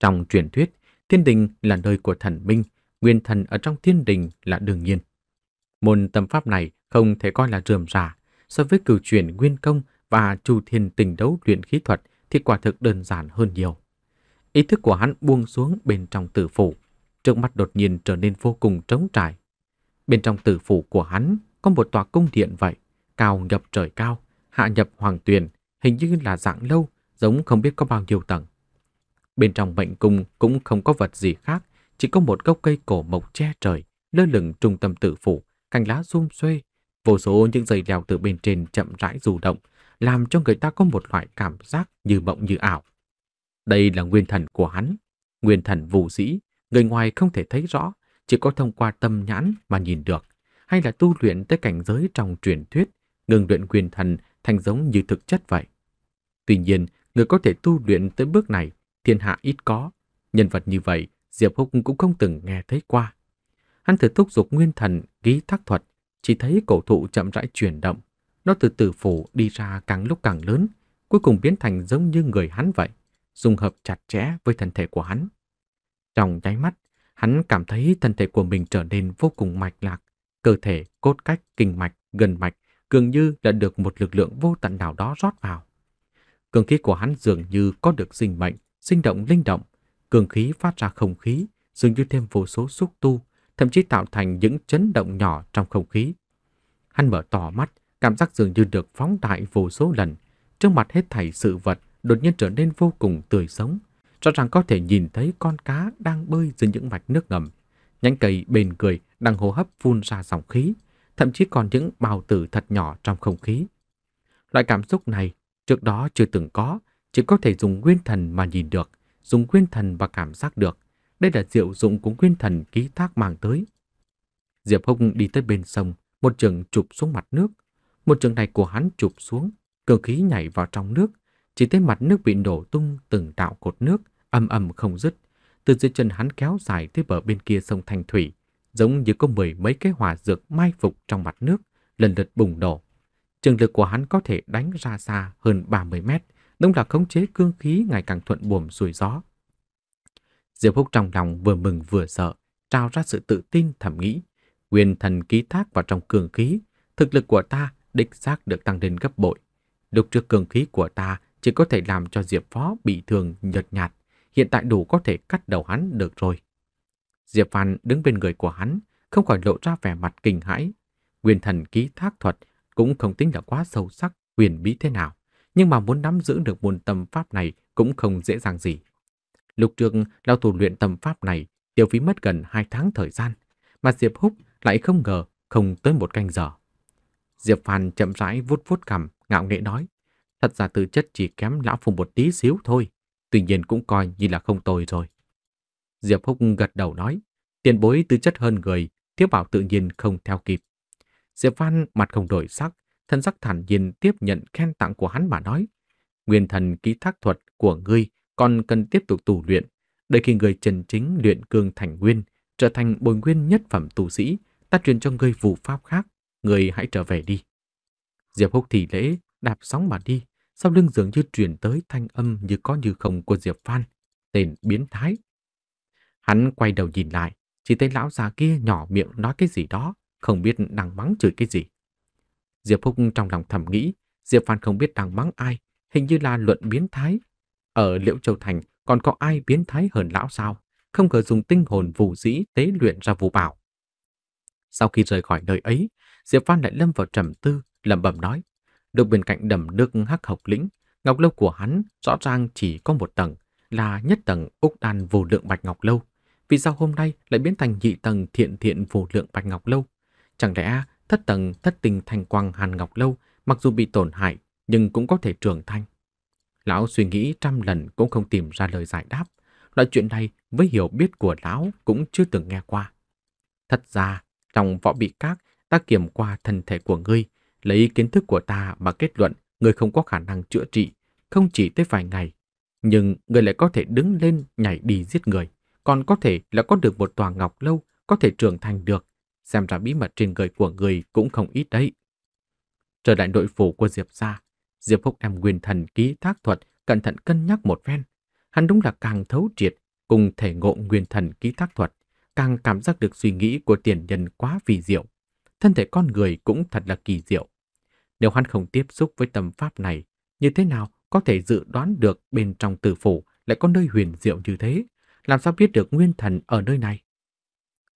Trong truyền thuyết, thiên đình là nơi của thần minh, nguyên thần ở trong thiên đình là đương nhiên. Môn tâm pháp này không thể coi là rườm rà, so với cửu chuyển nguyên công và chu thiên tình đấu luyện khí thuật thì quả thực đơn giản hơn nhiều. Ý thức của hắn buông xuống bên trong tử phủ, trước mắt đột nhiên trở nên vô cùng trống trải. Bên trong tử phủ của hắn có một tòa cung điện vậy cao nhập trời cao, hạ nhập hoàng tuyền, hình như là dạng lâu, giống không biết có bao nhiêu tầng. Bên trong bệnh cung cũng không có vật gì khác, chỉ có một gốc cây cổ mộc che trời, lơ lửng trung tâm tử phủ, cành lá rung xuê, vô số những dây leo từ bên trên chậm rãi du động, làm cho người ta có một loại cảm giác như mộng như ảo. Đây là nguyên thần của hắn, nguyên thần vũ sĩ người ngoài không thể thấy rõ, chỉ có thông qua tâm nhãn mà nhìn được, hay là tu luyện tới cảnh giới trong truyền thuyết ngừng luyện quyền thần thành giống như thực chất vậy. Tuy nhiên, người có thể tu luyện tới bước này, thiên hạ ít có. Nhân vật như vậy, Diệp Húc cũng không từng nghe thấy qua. Hắn thử thúc giục nguyên thần, ký thác thuật, chỉ thấy cổ thụ chậm rãi chuyển động. Nó từ từ phủ đi ra càng lúc càng lớn, cuối cùng biến thành giống như người hắn vậy, dùng hợp chặt chẽ với thân thể của hắn. Trong nháy mắt, hắn cảm thấy thân thể của mình trở nên vô cùng mạch lạc, cơ thể, cốt cách, kinh mạch, gần mạch cường như đã được một lực lượng vô tận nào đó rót vào. Cường khí của hắn dường như có được sinh mệnh, sinh động linh động, cường khí phát ra không khí, dường như thêm vô số xúc tu, thậm chí tạo thành những chấn động nhỏ trong không khí. Hắn mở to mắt, cảm giác dường như được phóng đại vô số lần, trước mặt hết thảy sự vật đột nhiên trở nên vô cùng tươi sống, rõ ràng có thể nhìn thấy con cá đang bơi dưới những mạch nước ngầm, nhánh cây bền cười đang hô hấp phun ra dòng khí thậm chí còn những bào tử thật nhỏ trong không khí. Loại cảm xúc này trước đó chưa từng có, chỉ có thể dùng nguyên thần mà nhìn được, dùng nguyên thần và cảm giác được. Đây là diệu dụng của nguyên thần ký thác mang tới. Diệp Húc đi tới bên sông, một trường chụp xuống mặt nước. Một trường này của hắn chụp xuống, cường khí nhảy vào trong nước, chỉ thấy mặt nước bị nổ tung từng đạo cột nước, âm ầm không dứt. Từ dưới chân hắn kéo dài tới bờ bên kia sông Thanh Thủy, giống như có mười mấy cái hỏa dược mai phục trong mặt nước, lần lượt bùng nổ. Trường lực của hắn có thể đánh ra xa hơn 30 mét, Đông là khống chế cương khí ngày càng thuận buồm xuôi gió. Diệp Húc trong lòng vừa mừng vừa sợ, trao ra sự tự tin thầm nghĩ. Quyền thần ký thác vào trong cường khí, thực lực của ta địch xác được tăng lên gấp bội. Lúc trước cường khí của ta chỉ có thể làm cho Diệp Phó bị thương nhợt nhạt, hiện tại đủ có thể cắt đầu hắn được rồi. Diệp Văn đứng bên người của hắn, không khỏi lộ ra vẻ mặt kinh hãi. Nguyên thần ký thác thuật cũng không tính là quá sâu sắc, huyền bí thế nào, nhưng mà muốn nắm giữ được môn tâm pháp này cũng không dễ dàng gì. Lục trường lao tù luyện tâm pháp này tiêu phí mất gần hai tháng thời gian, mà Diệp Húc lại không ngờ không tới một canh giờ. Diệp Phan chậm rãi vuốt vuốt cằm, ngạo nghễ nói, thật ra tư chất chỉ kém lão phùng một tí xíu thôi, tuy nhiên cũng coi như là không tồi rồi. Diệp Húc gật đầu nói, tiền bối tư chất hơn người, Thiếp Bảo tự nhiên không theo kịp. Diệp Văn mặt không đổi sắc, thân sắc thản nhiên tiếp nhận khen tặng của hắn mà nói, nguyên thần ký thác thuật của ngươi còn cần tiếp tục tu luyện, đợi khi người chân chính luyện cương thành nguyên, trở thành bồi nguyên nhất phẩm tù sĩ, ta truyền cho ngươi vụ pháp khác, ngươi hãy trở về đi. Diệp Húc thì lễ, đạp sóng mà đi, sau lưng dường như truyền tới thanh âm như có như không của Diệp Phan, tên biến thái. Hắn quay đầu nhìn lại, chỉ thấy lão già kia nhỏ miệng nói cái gì đó, không biết đang mắng chửi cái gì. Diệp Phúc trong lòng thầm nghĩ, Diệp Phan không biết đang mắng ai, hình như là luận biến thái. Ở Liễu Châu Thành còn có ai biến thái hơn lão sao? Không ngờ dùng tinh hồn vù dĩ tế luyện ra vũ bảo. Sau khi rời khỏi nơi ấy, Diệp Phan lại lâm vào trầm tư, lẩm bẩm nói. Được bên cạnh đầm nước hắc học lĩnh, ngọc lâu của hắn rõ ràng chỉ có một tầng, là nhất tầng Úc Đan vô lượng bạch ngọc lâu vì sao hôm nay lại biến thành nhị tầng thiện thiện vô lượng bạch ngọc lâu? Chẳng lẽ thất tầng thất tình thành quang hàn ngọc lâu mặc dù bị tổn hại nhưng cũng có thể trưởng thành? Lão suy nghĩ trăm lần cũng không tìm ra lời giải đáp. Loại chuyện này với hiểu biết của lão cũng chưa từng nghe qua. Thật ra, trong võ bị các, ta kiểm qua thân thể của ngươi, lấy kiến thức của ta mà kết luận ngươi không có khả năng chữa trị, không chỉ tới vài ngày, nhưng ngươi lại có thể đứng lên nhảy đi giết người còn có thể là có được một tòa ngọc lâu có thể trưởng thành được. Xem ra bí mật trên người của người cũng không ít đấy. Trở lại nội phủ của Diệp gia, Diệp Phúc đem nguyên thần ký thác thuật cẩn thận cân nhắc một phen. Hắn đúng là càng thấu triệt cùng thể ngộ nguyên thần ký thác thuật, càng cảm giác được suy nghĩ của tiền nhân quá vì diệu. Thân thể con người cũng thật là kỳ diệu. Nếu hắn không tiếp xúc với tâm pháp này, như thế nào có thể dự đoán được bên trong tử phủ lại có nơi huyền diệu như thế? làm sao biết được nguyên thần ở nơi này.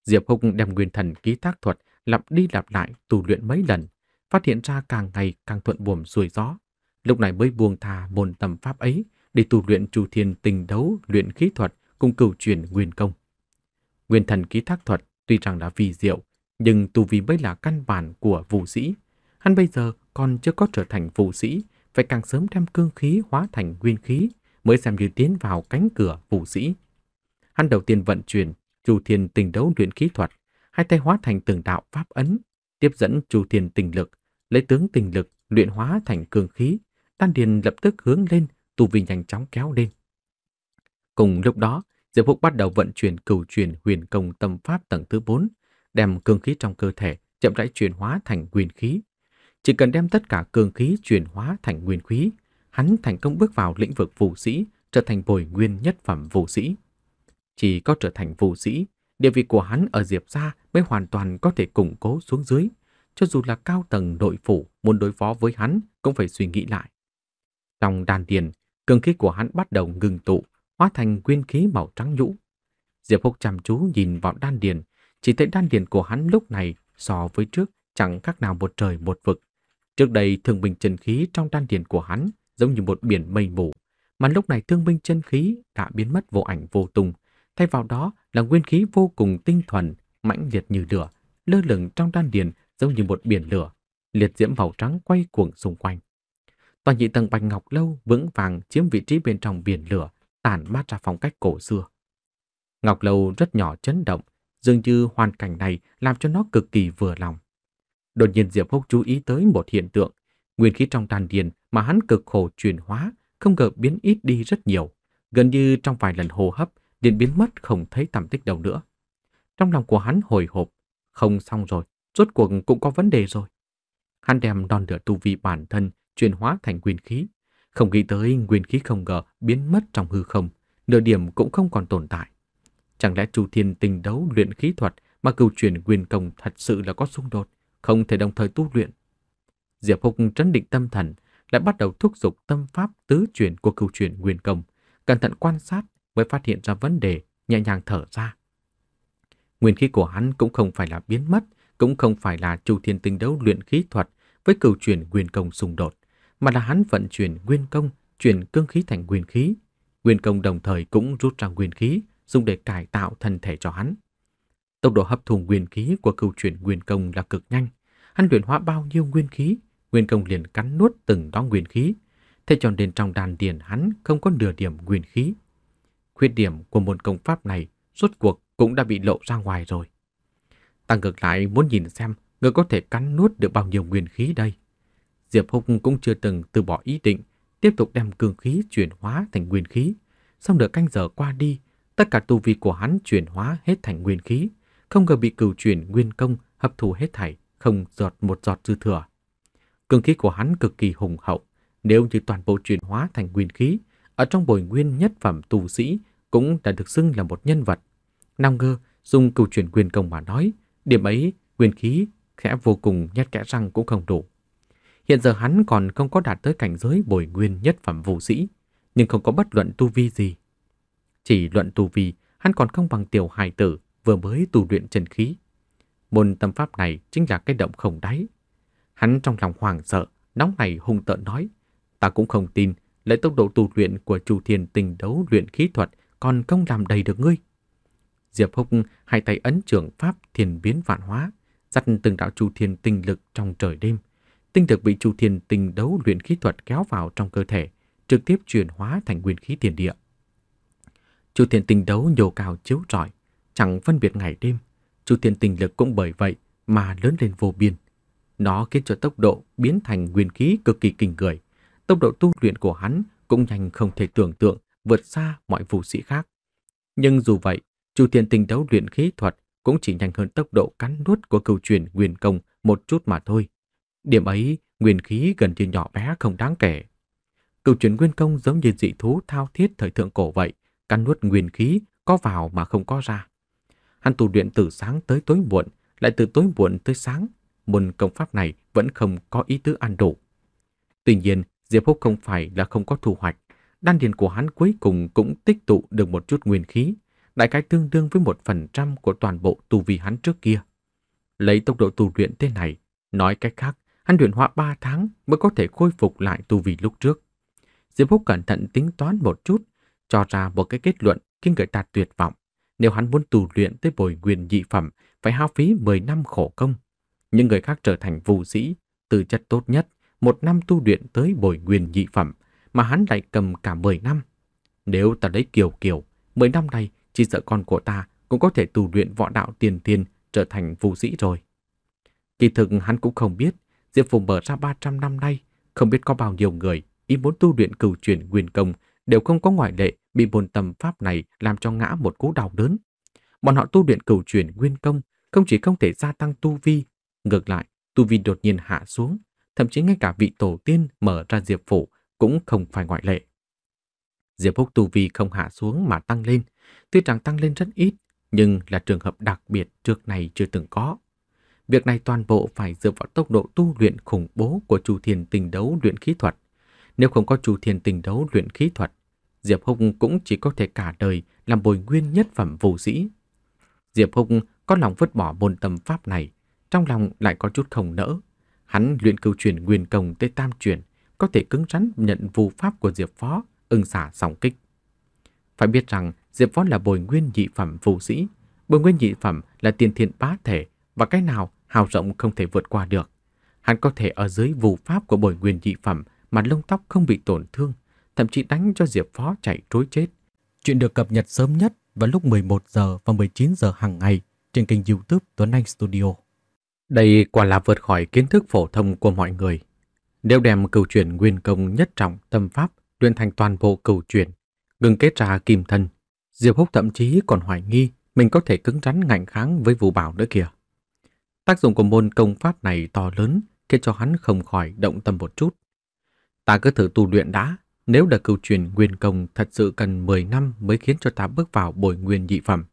Diệp Húc đem nguyên thần ký thác thuật lặp đi lặp lại tu luyện mấy lần, phát hiện ra càng ngày càng thuận buồm xuôi gió. Lúc này mới buông thà môn tầm pháp ấy để tu luyện chu thiên tình đấu luyện khí thuật cùng cửu truyền nguyên công. Nguyên thần ký thác thuật tuy rằng đã vi diệu, nhưng tu vi mới là căn bản của vũ sĩ. Hắn bây giờ còn chưa có trở thành vũ sĩ, phải càng sớm đem cương khí hóa thành nguyên khí mới xem như tiến vào cánh cửa vũ sĩ. Hắn đầu tiên vận chuyển Chu Thiên Tình Đấu luyện khí thuật, hai tay hóa thành từng đạo pháp ấn, tiếp dẫn Chu Thiên Tình lực, lấy tướng tình lực luyện hóa thành cường khí, tan điền lập tức hướng lên, tu vi nhanh chóng kéo lên. Cùng lúc đó, Diệp Phúc bắt đầu vận chuyển cửu truyền huyền công tâm pháp tầng thứ bốn đem cương khí trong cơ thể chậm rãi chuyển hóa thành nguyên khí. Chỉ cần đem tất cả cương khí chuyển hóa thành nguyên khí, hắn thành công bước vào lĩnh vực vũ sĩ, trở thành bồi nguyên nhất phẩm vũ sĩ. Chỉ có trở thành vô sĩ, địa vị của hắn ở Diệp gia mới hoàn toàn có thể củng cố xuống dưới. Cho dù là cao tầng nội phủ muốn đối phó với hắn cũng phải suy nghĩ lại. Trong đan điền, cường khí của hắn bắt đầu ngừng tụ, hóa thành nguyên khí màu trắng nhũ. Diệp Húc chăm chú nhìn vào đan điền, chỉ thấy đan điền của hắn lúc này so với trước chẳng khác nào một trời một vực. Trước đây thương binh chân khí trong đan điền của hắn giống như một biển mây mù, mà lúc này thương binh chân khí đã biến mất vô ảnh vô tung, thay vào đó là nguyên khí vô cùng tinh thuần, mãnh liệt như lửa, lơ lửng trong đan điền giống như một biển lửa, liệt diễm màu trắng quay cuồng xung quanh. Toàn nhị tầng bạch ngọc lâu vững vàng chiếm vị trí bên trong biển lửa, tản mát ra phong cách cổ xưa. Ngọc lâu rất nhỏ chấn động, dường như hoàn cảnh này làm cho nó cực kỳ vừa lòng. Đột nhiên Diệp Húc chú ý tới một hiện tượng, nguyên khí trong đan điền mà hắn cực khổ chuyển hóa, không ngờ biến ít đi rất nhiều, gần như trong vài lần hô hấp liền biến mất không thấy tầm tích đâu nữa. Trong lòng của hắn hồi hộp, không xong rồi, rốt cuộc cũng có vấn đề rồi. Hắn đem đòn lửa tu vi bản thân chuyển hóa thành nguyên khí, không nghĩ tới nguyên khí không ngờ biến mất trong hư không, nửa điểm cũng không còn tồn tại. Chẳng lẽ Chu Thiên tình đấu luyện khí thuật mà cửu chuyển quyền công thật sự là có xung đột, không thể đồng thời tu luyện. Diệp Húc trấn định tâm thần, lại bắt đầu thúc giục tâm pháp tứ chuyển của cửu chuyển quyền công, cẩn thận quan sát mới phát hiện ra vấn đề, nhẹ nhàng thở ra. Nguyên khí của hắn cũng không phải là biến mất, cũng không phải là chu thiên tinh đấu luyện khí thuật với cửu chuyển nguyên công xung đột, mà là hắn vận chuyển nguyên công, chuyển cương khí thành nguyên khí. Nguyên công đồng thời cũng rút ra nguyên khí, dùng để cải tạo thân thể cho hắn. Tốc độ hấp thụ nguyên khí của cửu chuyển nguyên công là cực nhanh. Hắn luyện hóa bao nhiêu nguyên khí, nguyên công liền cắn nuốt từng đó nguyên khí. Thế cho nên trong đàn điền hắn không có nửa điểm nguyên khí. Khuyết điểm của môn công pháp này rốt cuộc cũng đã bị lộ ra ngoài rồi. Ta ngược lại muốn nhìn xem người có thể cắn nuốt được bao nhiêu nguyên khí đây. Diệp Húc cũng chưa từng từ bỏ ý định tiếp tục đem cương khí chuyển hóa thành nguyên khí. Xong được canh giờ qua đi, tất cả tu vi của hắn chuyển hóa hết thành nguyên khí, không ngờ bị cửu chuyển nguyên công hấp thu hết thảy, không giọt một giọt dư thừa. Cương khí của hắn cực kỳ hùng hậu, nếu như toàn bộ chuyển hóa thành nguyên khí, ở trong bồi nguyên nhất phẩm tu sĩ cũng đã được xưng là một nhân vật. Nam Ngơ dùng cửu chuyển quyền công mà nói, điểm ấy quyền khí khẽ vô cùng nhét kẽ răng cũng không đủ. Hiện giờ hắn còn không có đạt tới cảnh giới bồi nguyên nhất phẩm vũ sĩ, nhưng không có bất luận tu vi gì. Chỉ luận tu vi, hắn còn không bằng tiểu hài tử vừa mới tu luyện chân khí. Môn tâm pháp này chính là cái động không đáy. Hắn trong lòng hoảng sợ, nóng này hung tợn nói, ta cũng không tin, lấy tốc độ tu luyện của chủ thiền Tình đấu luyện khí thuật còn không làm đầy được ngươi. Diệp Húc hai tay ấn trưởng pháp thiền biến vạn hóa, dắt từng đạo chu thiên tinh lực trong trời đêm. Tinh lực bị chu thiên tinh đấu luyện khí thuật kéo vào trong cơ thể, trực tiếp chuyển hóa thành nguyên khí tiền địa. Chu thiên tinh đấu nhô cao chiếu rọi, chẳng phân biệt ngày đêm. Chu thiên tinh lực cũng bởi vậy mà lớn lên vô biên. Nó khiến cho tốc độ biến thành nguyên khí cực kỳ kinh người. Tốc độ tu luyện của hắn cũng nhanh không thể tưởng tượng vượt xa mọi vũ sĩ khác. Nhưng dù vậy, Chu Thiên Tinh đấu luyện khí thuật cũng chỉ nhanh hơn tốc độ cắn nuốt của câu truyền nguyên công một chút mà thôi. Điểm ấy, nguyên khí gần như nhỏ bé không đáng kể. Câu truyền nguyên công giống như dị thú thao thiết thời thượng cổ vậy, cắn nuốt nguyên khí có vào mà không có ra. Hắn tu luyện từ sáng tới tối muộn, lại từ tối muộn tới sáng, môn công pháp này vẫn không có ý tứ ăn đủ. Tuy nhiên, Diệp Húc không phải là không có thu hoạch đan điền của hắn cuối cùng cũng tích tụ được một chút nguyên khí, đại cái tương đương với một phần trăm của toàn bộ tu vi hắn trước kia. Lấy tốc độ tu luyện thế này, nói cách khác, hắn luyện hóa 3 tháng mới có thể khôi phục lại tu vi lúc trước. Diệp Húc cẩn thận tính toán một chút, cho ra một cái kết luận khiến người ta tuyệt vọng. Nếu hắn muốn tu luyện tới bồi nguyên dị phẩm, phải hao phí 10 năm khổ công. Những người khác trở thành vũ sĩ, từ chất tốt nhất, một năm tu luyện tới bồi nguyên dị phẩm – mà hắn lại cầm cả 10 năm. Nếu ta lấy kiều kiều, 10 năm này chỉ sợ con của ta cũng có thể tù luyện võ đạo tiền tiền trở thành vũ sĩ rồi. Kỳ thực hắn cũng không biết, Diệp Phùng mở ra 300 năm nay, không biết có bao nhiêu người ý muốn tu luyện cửu chuyển nguyên công đều không có ngoại lệ bị bồn tầm pháp này làm cho ngã một cú đau đớn. Bọn họ tu luyện cửu chuyển nguyên công không chỉ không thể gia tăng tu vi, ngược lại, tu vi đột nhiên hạ xuống, thậm chí ngay cả vị tổ tiên mở ra diệp phủ cũng không phải ngoại lệ. Diệp Húc tu vi không hạ xuống mà tăng lên, tuy rằng tăng lên rất ít, nhưng là trường hợp đặc biệt trước này chưa từng có. Việc này toàn bộ phải dựa vào tốc độ tu luyện khủng bố của chủ thiền Tình Đấu luyện khí thuật. Nếu không có chủ thiền Tình Đấu luyện khí thuật, Diệp Húc cũng chỉ có thể cả đời làm bồi nguyên nhất phẩm vô sĩ. Diệp Húc có lòng vứt bỏ môn tâm pháp này, trong lòng lại có chút không nỡ. Hắn luyện cưu truyền nguyên công tới tam truyền có thể cứng rắn nhận vụ pháp của Diệp Phó, ưng xả sòng kích. Phải biết rằng Diệp Phó là bồi nguyên nhị phẩm phù sĩ, bồi nguyên nhị phẩm là tiền thiện bá thể và cái nào hào rộng không thể vượt qua được. Hắn có thể ở dưới vụ pháp của bồi nguyên nhị phẩm mà lông tóc không bị tổn thương, thậm chí đánh cho Diệp Phó chạy trối chết. Chuyện được cập nhật sớm nhất vào lúc 11 giờ và 19 giờ hàng ngày trên kênh YouTube Tuấn Anh Studio. Đây quả là vượt khỏi kiến thức phổ thông của mọi người. Nếu đem cửu chuyển nguyên công nhất trọng tâm pháp luyện thành toàn bộ cửu chuyển, ngừng kết ra kim thân, Diệp Húc thậm chí còn hoài nghi mình có thể cứng rắn ngạnh kháng với Vũ Bảo nữa kìa. Tác dụng của môn công pháp này to lớn, khiến cho hắn không khỏi động tâm một chút. Ta cứ thử tu luyện đã, nếu là cửu chuyển nguyên công thật sự cần 10 năm mới khiến cho ta bước vào bồi nguyên nhị phẩm.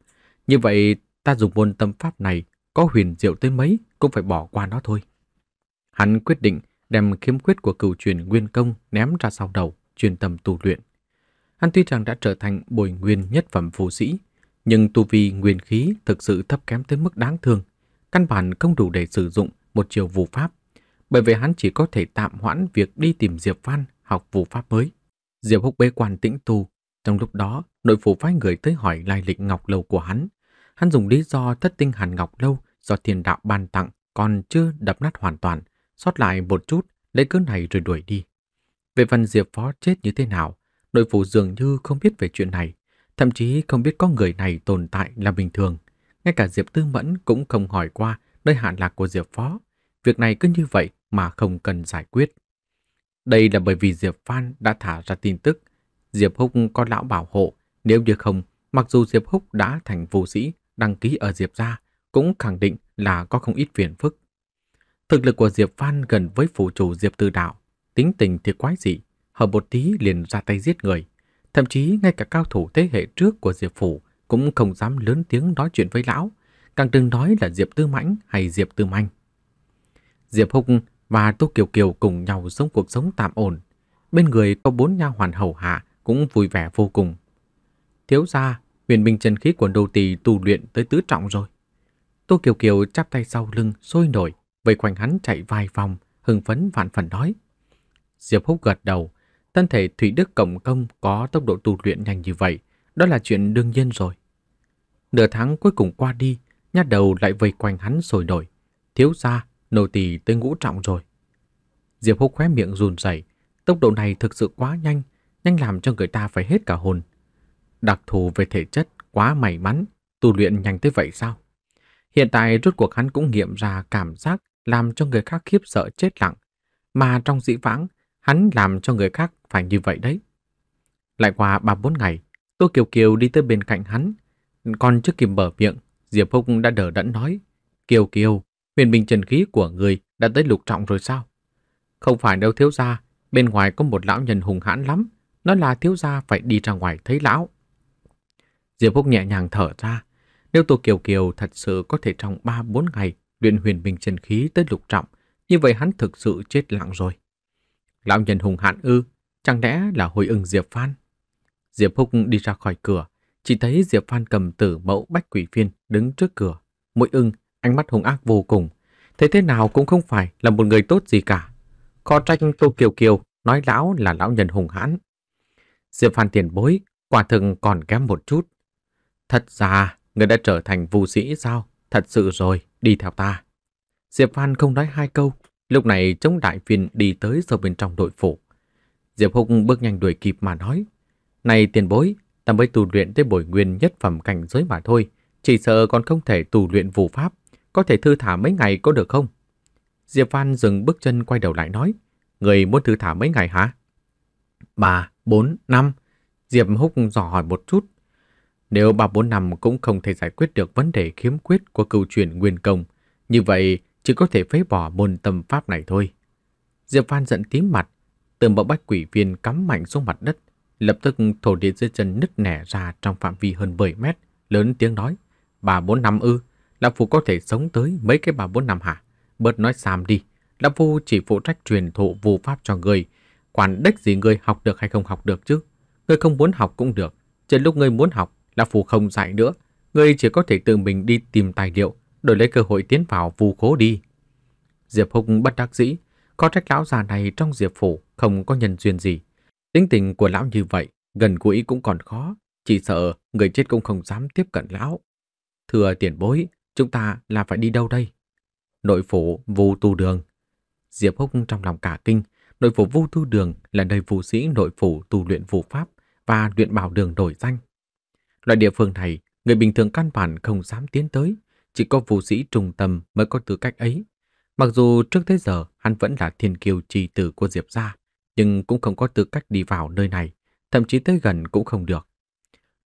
Như vậy ta dùng môn tâm pháp này có huyền diệu tới mấy cũng phải bỏ qua nó thôi. Hắn quyết định đem kiếm quyết của cửu truyền Nguyên Công ném ra sau đầu, truyền tâm tu luyện. Hắn tuy rằng đã trở thành bồi nguyên nhất phẩm phù sĩ, nhưng tu vi nguyên khí thực sự thấp kém tới mức đáng thương, căn bản không đủ để sử dụng một chiều vụ pháp, bởi vậy hắn chỉ có thể tạm hoãn việc đi tìm Diệp Văn học vụ pháp mới. Diệp Húc bế quan tĩnh tu, trong lúc đó nội phủ phái người tới hỏi lai lịch ngọc lâu của hắn. Hắn dùng lý do thất tinh hàn ngọc lâu do thiền đạo ban tặng còn chưa đập nát hoàn toàn, sót lại một chút, lấy cớ này rồi đuổi đi. Về phần Diệp Phó chết như thế nào, nội phủ dường như không biết về chuyện này, thậm chí không biết có người này tồn tại là bình thường. Ngay cả Diệp Tư Mẫn cũng không hỏi qua nơi hạn lạc của Diệp Phó. Việc này cứ như vậy mà không cần giải quyết. Đây là bởi vì Diệp Phan đã thả ra tin tức. Diệp Húc có lão bảo hộ, nếu như không, mặc dù Diệp Húc đã thành vũ sĩ, đăng ký ở Diệp gia, cũng khẳng định là có không ít phiền phức. Thực lực của Diệp Phan gần với phủ chủ Diệp Tư Đạo, tính tình thì quái dị, hợp một tí liền ra tay giết người. Thậm chí ngay cả cao thủ thế hệ trước của Diệp Phủ cũng không dám lớn tiếng nói chuyện với lão, càng đừng nói là Diệp Tư Mãnh hay Diệp Tư Manh. Diệp Húc và Tô Kiều Kiều cùng nhau sống cuộc sống tạm ổn. Bên người có bốn nha hoàn hầu hạ cũng vui vẻ vô cùng. Thiếu gia, huyền minh chân khí của đô tỳ tu luyện tới tứ trọng rồi. Tô Kiều Kiều chắp tay sau lưng sôi nổi vây quanh hắn chạy vài vòng, hưng phấn vạn phần nói. Diệp Húc gật đầu, thân thể Thủy Đức Cộng Công có tốc độ tu luyện nhanh như vậy, đó là chuyện đương nhiên rồi. Nửa tháng cuối cùng qua đi, nhát đầu lại vây quanh hắn sồi nổi. Thiếu ra, nô tỳ tới ngũ trọng rồi. Diệp Húc khóe miệng run rẩy, tốc độ này thực sự quá nhanh, nhanh làm cho người ta phải hết cả hồn. Đặc thù về thể chất quá may mắn, tu luyện nhanh tới vậy sao? Hiện tại rốt cuộc hắn cũng nghiệm ra cảm giác làm cho người khác khiếp sợ chết lặng, mà trong dĩ vãng hắn làm cho người khác phải như vậy đấy. Lại qua ba bốn ngày, Tô Kiều Kiều đi tới bên cạnh hắn, còn chưa kịp mở miệng, Diệp Phúc đã đỡ đẫn nói, Kiều Kiều, huyền bình trần khí của người đã tới lục trọng rồi sao? Không phải đâu thiếu gia, bên ngoài có một lão nhân hùng hãn lắm, nó là thiếu gia phải đi ra ngoài thấy lão. Diệp Phúc nhẹ nhàng thở ra, nếu Tô Kiều Kiều thật sự có thể trong ba bốn ngày luyện huyền minh chân khí tới lục trọng, như vậy hắn thực sự chết lặng rồi. Lão nhân hùng hạn ư, chẳng lẽ là hồi ưng Diệp Phan? Diệp Húc đi ra khỏi cửa, chỉ thấy Diệp Phan cầm tử mẫu bách quỷ phiên đứng trước cửa, mũi ưng, ánh mắt hung ác vô cùng. Thế thế nào cũng không phải là một người tốt gì cả. Khó trách Tô Kiều Kiều nói lão là lão nhân hùng hãn. Diệp Phan tiền bối, quả thực còn kém một chút. Thật ra, người đã trở thành vô sĩ sao? thật sự rồi, đi theo ta. Diệp Văn không nói hai câu, lúc này chống đại viên đi tới sâu bên trong đội phủ. Diệp Húc bước nhanh đuổi kịp mà nói, này tiền bối, ta mới tù luyện tới bồi nguyên nhất phẩm cảnh giới mà thôi, chỉ sợ còn không thể tù luyện vũ pháp, có thể thư thả mấy ngày có được không? Diệp Văn dừng bước chân quay đầu lại nói, người muốn thư thả mấy ngày hả? ba bốn, năm. Diệp Húc dò hỏi một chút, nếu 3-4 năm cũng không thể giải quyết được vấn đề khiếm khuyết của câu chuyện nguyên công, như vậy chỉ có thể phế bỏ môn tâm pháp này thôi. Diệp Phan giận tím mặt, từng bộ bách quỷ viên cắm mạnh xuống mặt đất, lập tức thổ địa dưới chân nứt nẻ ra trong phạm vi hơn 10 mét, lớn tiếng nói, bà bốn năm ư, Lão Phu có thể sống tới mấy cái bà bốn năm hả? Bớt nói xàm đi, Lão Phu chỉ phụ trách truyền thụ vô pháp cho người, quản đếch gì người học được hay không học được chứ. Người không muốn học cũng được, trên lúc người muốn học Lão Phu không dạy nữa, ngươi chỉ có thể tự mình đi tìm tài liệu, đổi lấy cơ hội tiến vào vu khố đi. Diệp Húc bất đắc dĩ, có trách lão già này trong Diệp Phủ không có nhân duyên gì. Tính tình của lão như vậy, gần gũi cũng còn khó, chỉ sợ người chết cũng không dám tiếp cận lão. Thưa tiền bối, chúng ta là phải đi đâu đây? Nội phủ Vu Tu Đường. Diệp Húc trong lòng cả kinh, nội phủ Vu Tu Đường là nơi vũ sĩ nội phủ tu luyện vũ pháp và luyện bảo đường nổi danh. Loại địa phương này, người bình thường căn bản không dám tiến tới, chỉ có phù sĩ trung tâm mới có tư cách ấy. Mặc dù trước thế giờ hắn vẫn là thiên kiều trì tử của Diệp gia, nhưng cũng không có tư cách đi vào nơi này, thậm chí tới gần cũng không được.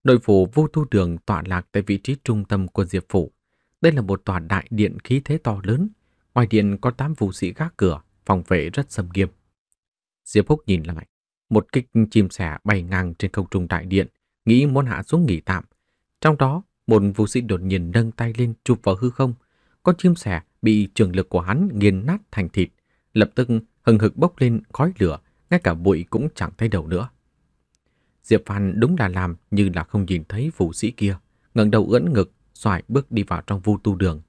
Nội phủ vô tu đường tọa lạc tại vị trí trung tâm của Diệp phủ. Đây là một tòa đại điện khí thế to lớn, ngoài điện có tám vũ sĩ gác cửa, phòng vệ rất sầm nghiêm. Diệp Húc nhìn lại, một kích chim sẻ bay ngang trên không trung đại điện, nghĩ muốn hạ xuống nghỉ tạm. Trong đó, một vũ sĩ đột nhiên nâng tay lên chụp vào hư không. Con chim sẻ bị trường lực của hắn nghiền nát thành thịt, lập tức hừng hực bốc lên khói lửa, ngay cả bụi cũng chẳng thấy đầu nữa. Diệp Phan đúng là làm như là không nhìn thấy vũ sĩ kia, ngẩng đầu ưỡn ngực, xoài bước đi vào trong vu tu đường.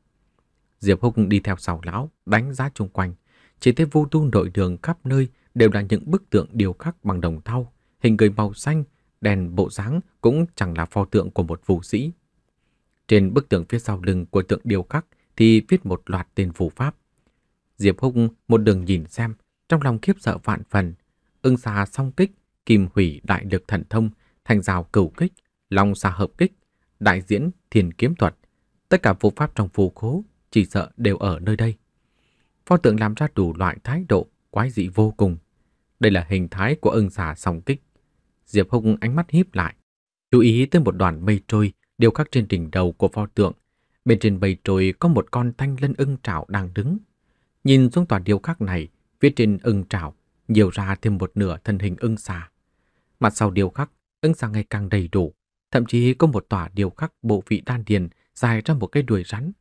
Diệp Húc đi theo sau lão, đánh giá chung quanh, chỉ thấy vu tu nội đường khắp nơi đều là những bức tượng điêu khắc bằng đồng thau, hình người màu xanh đèn bộ dáng cũng chẳng là pho tượng của một vũ sĩ. Trên bức tượng phía sau lưng của tượng điêu khắc thì viết một loạt tên phù pháp. Diệp Húc một đường nhìn xem, trong lòng khiếp sợ vạn phần, ưng xà song kích, kim hủy đại lực thần thông, thành rào cửu kích, long xà hợp kích, đại diễn thiền kiếm thuật, tất cả phù pháp trong phù khố chỉ sợ đều ở nơi đây. Pho tượng làm ra đủ loại thái độ quái dị vô cùng. Đây là hình thái của ưng xà song kích Diệp Hùng ánh mắt híp lại, chú ý tới một đoàn mây trôi điêu khắc trên đỉnh đầu của pho tượng. Bên trên mây trôi có một con thanh lân ưng trảo đang đứng. Nhìn xuống tòa điêu khắc này, phía trên ưng trảo nhiều ra thêm một nửa thân hình ưng xà. Mặt sau điêu khắc, ưng xà ngày càng đầy đủ, thậm chí có một tòa điêu khắc bộ vị đan điền dài ra một cái đuôi rắn.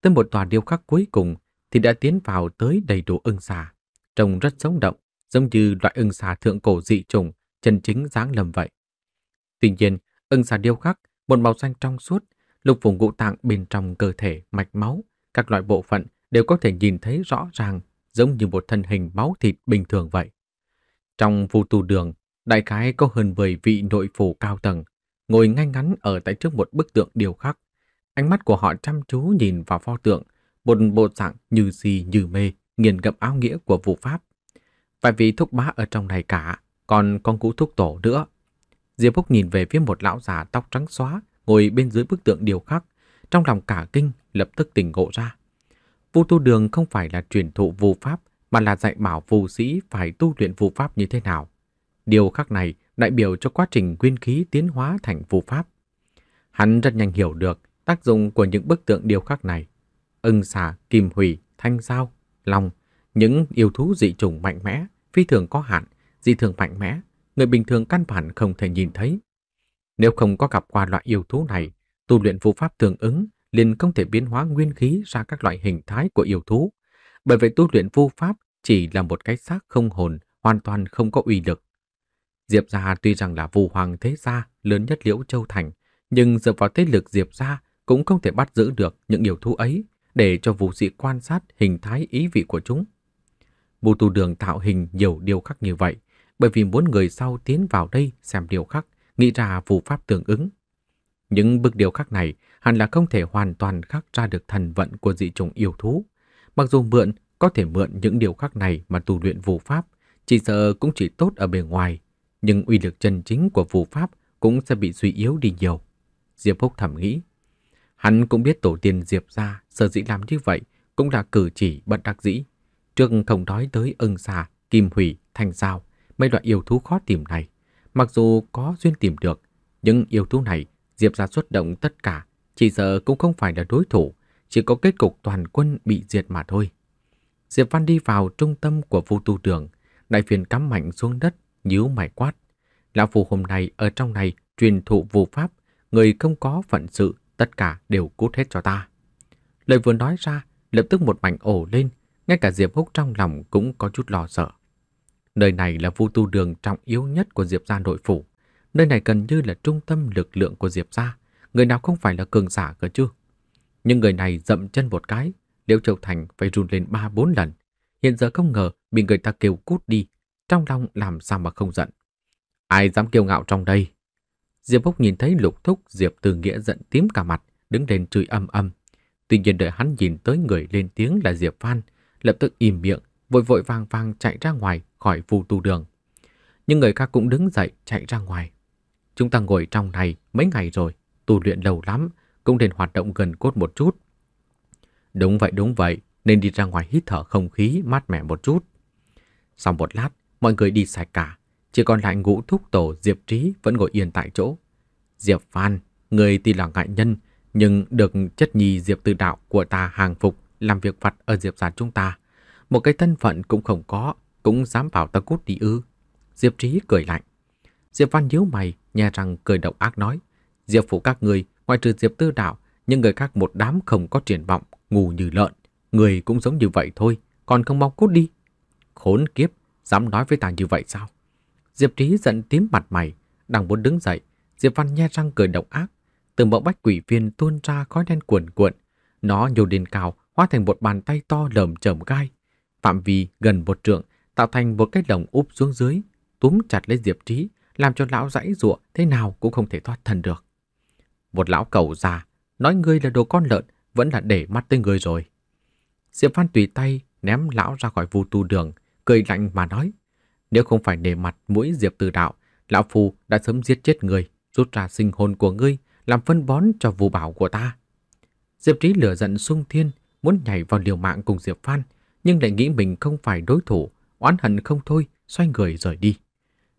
Tới một tòa điêu khắc cuối cùng thì đã tiến vào tới đầy đủ ưng xà, trông rất sống động, giống như loại ưng xà thượng cổ dị trùng chân chính dáng lầm vậy. Tuy nhiên, ưng xà điêu khắc, một màu xanh trong suốt, lục vùng ngũ tạng bên trong cơ thể, mạch máu, các loại bộ phận đều có thể nhìn thấy rõ ràng, giống như một thân hình máu thịt bình thường vậy. Trong vu tù đường, đại khái có hơn 10 vị nội phủ cao tầng, ngồi ngay ngắn ở tại trước một bức tượng điêu khắc. Ánh mắt của họ chăm chú nhìn vào pho tượng, một bộ dạng như si như mê, nghiền ngập áo nghĩa của vụ pháp. Vài vị thúc bá ở trong này cả, còn con cú thúc tổ nữa. Diệp Phúc nhìn về phía một lão già tóc trắng xóa ngồi bên dưới bức tượng điều khắc, trong lòng cả kinh lập tức tỉnh ngộ ra. Vu tu đường không phải là truyền thụ vu pháp mà là dạy bảo vu sĩ phải tu luyện vu pháp như thế nào. Điều khắc này đại biểu cho quá trình nguyên khí tiến hóa thành vu pháp. Hắn rất nhanh hiểu được tác dụng của những bức tượng điều khắc này. Ưng xà, kim hủy, thanh dao, long, những yêu thú dị chủng mạnh mẽ, phi thường có hạn, dị thường mạnh mẽ, người bình thường căn bản không thể nhìn thấy. Nếu không có gặp qua loại yêu thú này, tu luyện phù pháp tương ứng liền không thể biến hóa nguyên khí ra các loại hình thái của yêu thú. Bởi vậy tu luyện vô pháp chỉ là một cái xác không hồn, hoàn toàn không có uy lực. Diệp gia tuy rằng là vù hoàng thế gia lớn nhất Liễu Châu Thành, nhưng dựa vào thế lực Diệp gia cũng không thể bắt giữ được những yêu thú ấy để cho vũ sĩ quan sát hình thái ý vị của chúng. Vũ tu đường tạo hình nhiều điều khác như vậy, bởi vì muốn người sau tiến vào đây xem điều khắc, nghĩ ra phù pháp tương ứng. Những bức điều khắc này hẳn là không thể hoàn toàn khắc ra được thần vận của dị chủng yêu thú. Mặc dù mượn, có thể mượn những điều khắc này mà tu luyện phù pháp, chỉ sợ cũng chỉ tốt ở bề ngoài, nhưng uy lực chân chính của phù pháp cũng sẽ bị suy yếu đi nhiều. Diệp Phúc thầm nghĩ, hắn cũng biết tổ tiên Diệp gia sở dĩ làm như vậy cũng là cử chỉ bất đắc dĩ, trước không nói tới ưng xà, kim hủy, thanh sao Mấy loại yêu thú khó tìm này, mặc dù có duyên tìm được, nhưng yêu thú này Diệp ra xuất động tất cả, chỉ sợ cũng không phải là đối thủ, chỉ có kết cục toàn quân bị diệt mà thôi. Diệp Văn đi vào trung tâm của vô tu đường, đại phiền cắm mạnh xuống đất, nhíu mày quát. Lão phù hôm nay ở trong này truyền thụ vô pháp, người không có phận sự, tất cả đều cút hết cho ta. Lời vừa nói ra, lập tức một mảnh ổ lên, ngay cả Diệp Húc trong lòng cũng có chút lo sợ. Nơi này là vũ tu đường trọng yếu nhất của Diệp gia nội phủ. Nơi này gần như là trung tâm lực lượng của Diệp gia. Người nào không phải là cường giả cơ chứ? Nhưng người này dậm chân một cái, Liễu Châu Thành phải run lên ba bốn lần. Hiện giờ không ngờ bị người ta kêu cút đi, trong lòng làm sao mà không giận. Ai dám kiêu ngạo trong đây? Diệp Bốc nhìn thấy lục thúc Diệp Từ Nghĩa giận tím cả mặt, đứng lên chửi âm âm. Tuy nhiên đợi hắn nhìn tới người lên tiếng là Diệp Phan, lập tức im miệng, vội vội vàng vàng chạy ra ngoài khỏi phù tu đường. nhưng người khác cũng đứng dậy chạy ra ngoài. Chúng ta ngồi trong này mấy ngày rồi, tu luyện lâu lắm, cũng nên hoạt động gần cốt một chút. Đúng vậy, đúng vậy, nên đi ra ngoài hít thở không khí mát mẻ một chút. Sau một lát, mọi người đi sạch cả, chỉ còn lại ngũ thúc tổ Diệp Trí vẫn ngồi yên tại chỗ. Diệp Phan, người tuy là ngại nhân, nhưng được chất nhì Diệp Tư Đạo của ta hàng phục làm việc vặt ở Diệp Giản chúng ta, một cái thân phận cũng không có, cũng dám bảo ta cút đi ư. Diệp Trí cười lạnh. Diệp Văn nhíu mày, nhà rằng cười độc ác nói. Diệp phủ các người, ngoài trừ Diệp Tư Đạo, những người khác một đám không có triển vọng, ngủ như lợn. Người cũng giống như vậy thôi, còn không mong cút đi. Khốn kiếp, dám nói với ta như vậy sao? Diệp Trí giận tím mặt mày, đang muốn đứng dậy. Diệp Văn nhe răng cười độc ác. Từ mẫu bách quỷ viên tuôn ra khói đen cuộn cuộn. Nó nhô lên cao, hóa thành một bàn tay to lởm chởm gai, phạm vi gần một trượng, tạo thành một cái đồng úp xuống dưới, túm chặt lấy Diệp Trí, làm cho lão dãy giụa thế nào cũng không thể thoát thân được. Một lão cầu già, nói ngươi là đồ con lợn, vẫn là để mắt tới ngươi rồi. Diệp Văn tùy tay ném lão ra khỏi vu tu đường, cười lạnh mà nói, nếu không phải nề mặt mũi Diệp Từ Đạo, lão phu đã sớm giết chết ngươi, rút ra sinh hồn của ngươi, làm phân bón cho vụ bảo của ta. Diệp Trí lửa giận sung thiên, muốn nhảy vào liều mạng cùng Diệp Phan, nhưng lại nghĩ mình không phải đối thủ, oán hận không thôi, xoay người rời đi.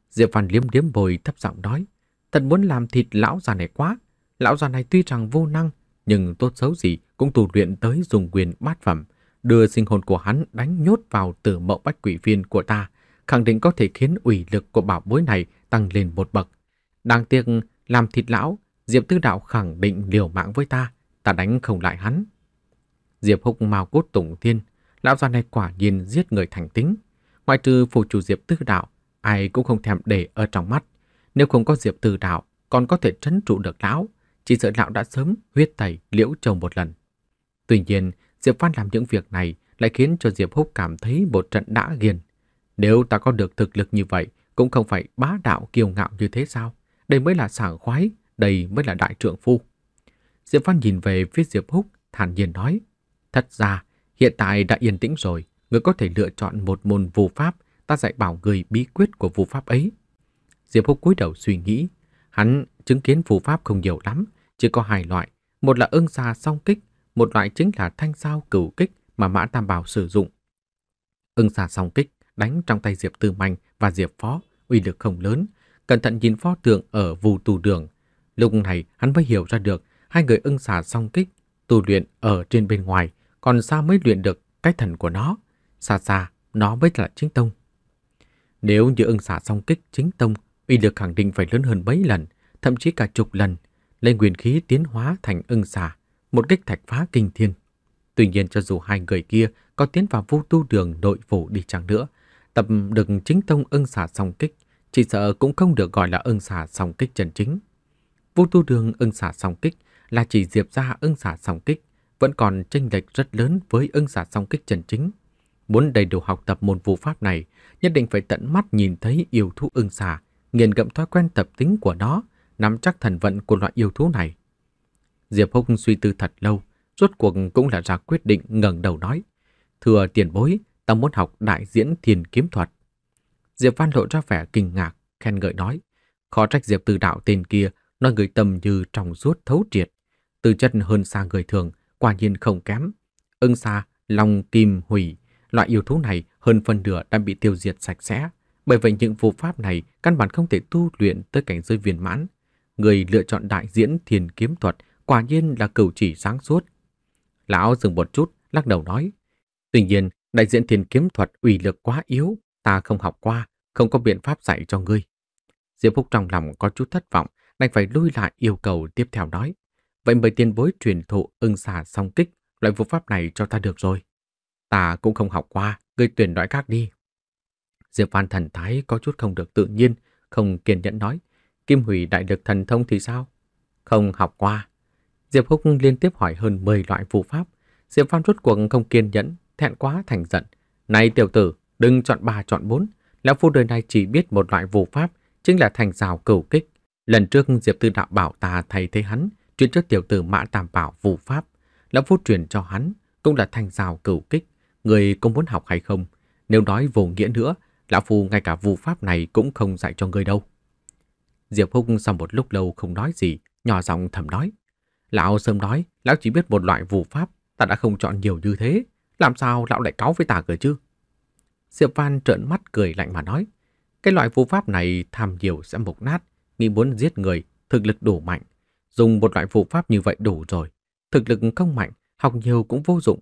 Diệp Văn liếm liếm bồi thấp giọng nói, thật muốn làm thịt lão già này quá. Lão già này tuy rằng vô năng, nhưng tốt xấu gì cũng tù luyện tới dùng quyền bát phẩm, đưa sinh hồn của hắn đánh nhốt vào tử mẫu bách quỷ viên của ta, khẳng định có thể khiến ủy lực của bảo bối này tăng lên một bậc. Đáng tiếc, làm thịt lão, Diệp Tư Đạo khẳng định liều mạng với ta, ta đánh không lại hắn. Diệp Húc mau cốt tủng thiên, Lão già này quả nhiên giết người thành tính. ngoại trừ phù chủ Diệp Tư Đạo, ai cũng không thèm để ở trong mắt. Nếu không có Diệp Tư Đạo, còn có thể trấn trụ được lão. Chỉ sợ lão đã sớm huyết tẩy liễu chồng một lần. Tuy nhiên, Diệp Văn làm những việc này lại khiến cho Diệp Húc cảm thấy một trận đã ghiền. Nếu ta có được thực lực như vậy, cũng không phải bá đạo kiêu ngạo như thế sao? Đây mới là sảng khoái, đây mới là đại trượng phu. Diệp Văn nhìn về phía Diệp Húc, thản nhiên nói. Thật ra, Hiện tại đã yên tĩnh rồi, người có thể lựa chọn một môn phù pháp, ta dạy bảo người bí quyết của phù pháp ấy. Diệp Húc cúi đầu suy nghĩ, hắn chứng kiến phù pháp không nhiều lắm, chỉ có hai loại, một là ưng xà song kích, một loại chính là thanh sao cửu kích mà Mã Tam Bảo sử dụng. Ưng xà song kích đánh trong tay Diệp Tư Manh và Diệp Phó, uy lực không lớn, cẩn thận nhìn pho tượng ở vù tù đường. Lúc này hắn mới hiểu ra được hai người ưng xà song kích tu luyện ở trên bên ngoài còn xa mới luyện được cái thần của nó, xa xa nó mới là chính tông. Nếu như ưng xả song kích chính tông, uy lực khẳng định phải lớn hơn mấy lần, thậm chí cả chục lần, lên nguyên khí tiến hóa thành ưng xả, một kích thạch phá kinh thiên. Tuy nhiên cho dù hai người kia có tiến vào vô tu đường nội phủ đi chăng nữa, tập được chính tông ưng xả song kích, chỉ sợ cũng không được gọi là ưng xả song kích chân chính. Vô tu đường ưng xả song kích là chỉ diệp ra ưng xả song kích vẫn còn chênh lệch rất lớn với ưng giả song kích chân chính. Muốn đầy đủ học tập môn vụ pháp này, nhất định phải tận mắt nhìn thấy yêu thú ưng xà, nghiền ngẫm thói quen tập tính của nó, nắm chắc thần vận của loại yêu thú này. Diệp Húc suy tư thật lâu, rốt cuộc cũng là ra quyết định ngẩng đầu nói. Thưa tiền bối, ta muốn học đại diễn thiền kiếm thuật. Diệp Văn lộ ra vẻ kinh ngạc, khen ngợi nói. Khó trách Diệp từ đạo tên kia, nói người tầm như trong suốt thấu triệt. Từ chất hơn xa người thường, quả nhiên không kém. Ưng xa, lòng kim hủy, loại yêu thú này hơn phần nửa đã bị tiêu diệt sạch sẽ. Bởi vậy những vụ pháp này căn bản không thể tu luyện tới cảnh giới viên mãn. Người lựa chọn đại diễn thiền kiếm thuật quả nhiên là cửu chỉ sáng suốt. Lão dừng một chút, lắc đầu nói. Tuy nhiên, đại diễn thiền kiếm thuật ủy lực quá yếu, ta không học qua, không có biện pháp dạy cho ngươi. Diệp Phúc trong lòng có chút thất vọng, đành phải lui lại yêu cầu tiếp theo nói. Vậy mời tiền bối truyền thụ ưng xả song kích, loại vũ pháp này cho ta được rồi. Ta cũng không học qua, ngươi tuyển loại khác đi. Diệp Văn thần thái có chút không được tự nhiên, không kiên nhẫn nói. Kim Hủy đại được thần thông thì sao? Không học qua. Diệp Húc liên tiếp hỏi hơn 10 loại vũ pháp. Diệp Văn rốt cuộc không kiên nhẫn, thẹn quá thành giận. Này tiểu tử, đừng chọn ba chọn bốn. Lão phu đời này chỉ biết một loại vũ pháp, chính là thành rào cửu kích. Lần trước Diệp Tư Đạo bảo ta thay thế hắn, Chuyện cho tiểu tử Mã tàm Bảo vụ pháp, lão phu truyền cho hắn cũng là thanh rào cửu kích, người có muốn học hay không? Nếu nói vô nghĩa nữa, lão phu ngay cả vụ pháp này cũng không dạy cho người đâu. Diệp Húc sau một lúc lâu không nói gì, nhỏ giọng thầm nói. Lão sớm nói, lão chỉ biết một loại vụ pháp, ta đã không chọn nhiều như thế, làm sao lão lại cáo với ta cơ chứ? Diệp Văn trợn mắt cười lạnh mà nói, cái loại vụ pháp này tham nhiều sẽ mục nát, nghĩ muốn giết người, thực lực đủ mạnh, Dùng một loại phụ pháp như vậy đủ rồi. Thực lực không mạnh, học nhiều cũng vô dụng.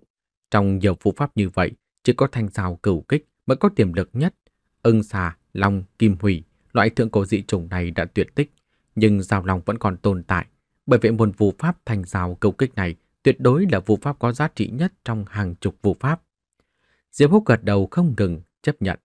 Trong nhiều phụ pháp như vậy, chỉ có thanh rào cửu kích mới có tiềm lực nhất. Ưng xà, long, kim hủy, loại thượng cổ dị chủng này đã tuyệt tích, nhưng rào long vẫn còn tồn tại. Bởi vậy môn vụ pháp thanh rào cửu kích này tuyệt đối là vụ pháp có giá trị nhất trong hàng chục vụ pháp. Diệp Húc gật đầu không ngừng, chấp nhận.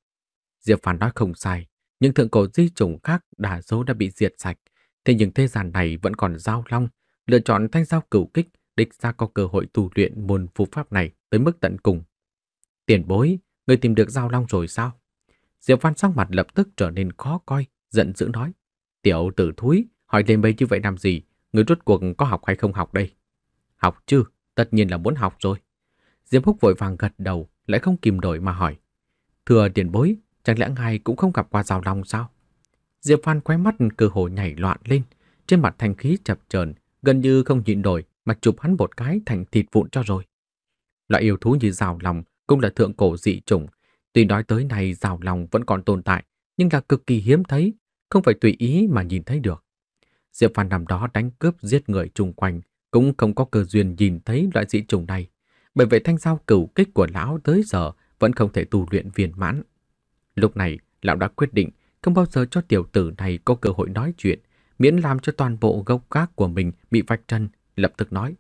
Diệp Phản nói không sai, những thượng cổ di chủng khác đa số đã bị diệt sạch, Thế nhưng thế gian này vẫn còn giao long, lựa chọn thanh giao cửu kích, địch ra có cơ hội tu luyện môn phù pháp này tới mức tận cùng. Tiền bối, người tìm được giao long rồi sao? Diệp Văn sắc mặt lập tức trở nên khó coi, giận dữ nói. Tiểu tử thúi, hỏi lên mấy như vậy làm gì? Người rốt cuộc có học hay không học đây? Học chứ, tất nhiên là muốn học rồi. Diệp Húc vội vàng gật đầu, lại không kìm nổi mà hỏi. Thưa tiền bối, chẳng lẽ ngài cũng không gặp qua giao long sao? Diệp Phan khóe mắt cơ hồ nhảy loạn lên, trên mặt thanh khí chập chờn, gần như không nhịn nổi mà chụp hắn một cái thành thịt vụn cho rồi. Loại yêu thú như rào lòng cũng là thượng cổ dị chủng, tuy nói tới này rào lòng vẫn còn tồn tại, nhưng là cực kỳ hiếm thấy, không phải tùy ý mà nhìn thấy được. Diệp Phan nằm đó đánh cướp giết người chung quanh, cũng không có cơ duyên nhìn thấy loại dị chủng này, bởi vậy thanh giao cửu kích của lão tới giờ vẫn không thể tu luyện viên mãn. Lúc này, lão đã quyết định không bao giờ cho tiểu tử này có cơ hội nói chuyện, miễn làm cho toàn bộ gốc gác của mình bị vạch trần, lập tức nói.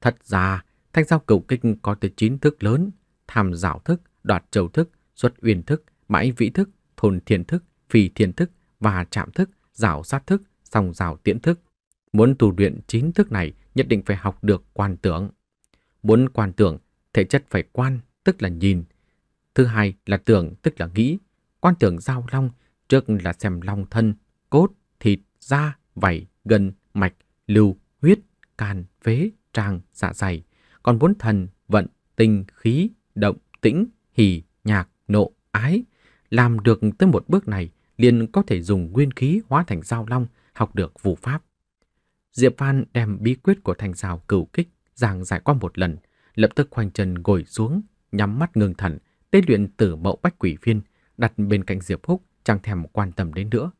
Thật ra, thanh giao cầu kinh có tới chín thức lớn, tham giảo thức, đoạt châu thức, xuất uyên thức, mãi vĩ thức, thôn thiên thức, phi thiên thức và chạm thức, giảo sát thức, song giảo tiễn thức. Muốn tu luyện chín thức này nhất định phải học được quan tưởng. Muốn quan tưởng, thể chất phải quan, tức là nhìn. Thứ hai là tưởng, tức là nghĩ. Quan tưởng giao long Trước là xem long thân, cốt, thịt, da, vảy, gân, mạch, lưu, huyết, can, phế, tràng, dạ dày. Còn bốn thần, vận, tinh, khí, động, tĩnh, hỉ, nhạc, nộ, ái. Làm được tới một bước này, liền có thể dùng nguyên khí hóa thành giao long, học được vụ pháp. Diệp Phan đem bí quyết của thành rào cửu kích giảng giải qua một lần, lập tức khoanh chân ngồi xuống, nhắm mắt ngưng thần, tế luyện tử mẫu bách quỷ viên đặt bên cạnh Diệp Húc chẳng thèm quan tâm đến nữa.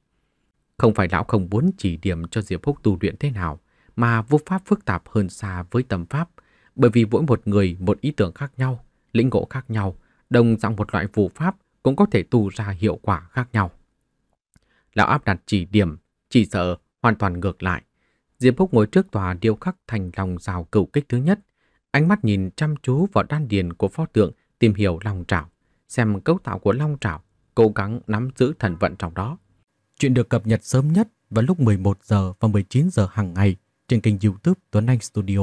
Không phải lão không muốn chỉ điểm cho Diệp Húc tu luyện thế nào, mà vô pháp phức tạp hơn xa với tâm pháp, bởi vì mỗi một người một ý tưởng khác nhau, lĩnh ngộ khác nhau, đồng dạng một loại phù pháp cũng có thể tu ra hiệu quả khác nhau. Lão áp đặt chỉ điểm, chỉ sợ hoàn toàn ngược lại. Diệp Húc ngồi trước tòa điêu khắc thành lòng rào cửu kích thứ nhất, ánh mắt nhìn chăm chú vào đan điền của pho tượng tìm hiểu lòng trảo, xem cấu tạo của long trảo cố gắng nắm giữ thần vận trong đó. Chuyện được cập nhật sớm nhất vào lúc 11 giờ và 19 giờ hàng ngày trên kênh YouTube Tuấn Anh Studio.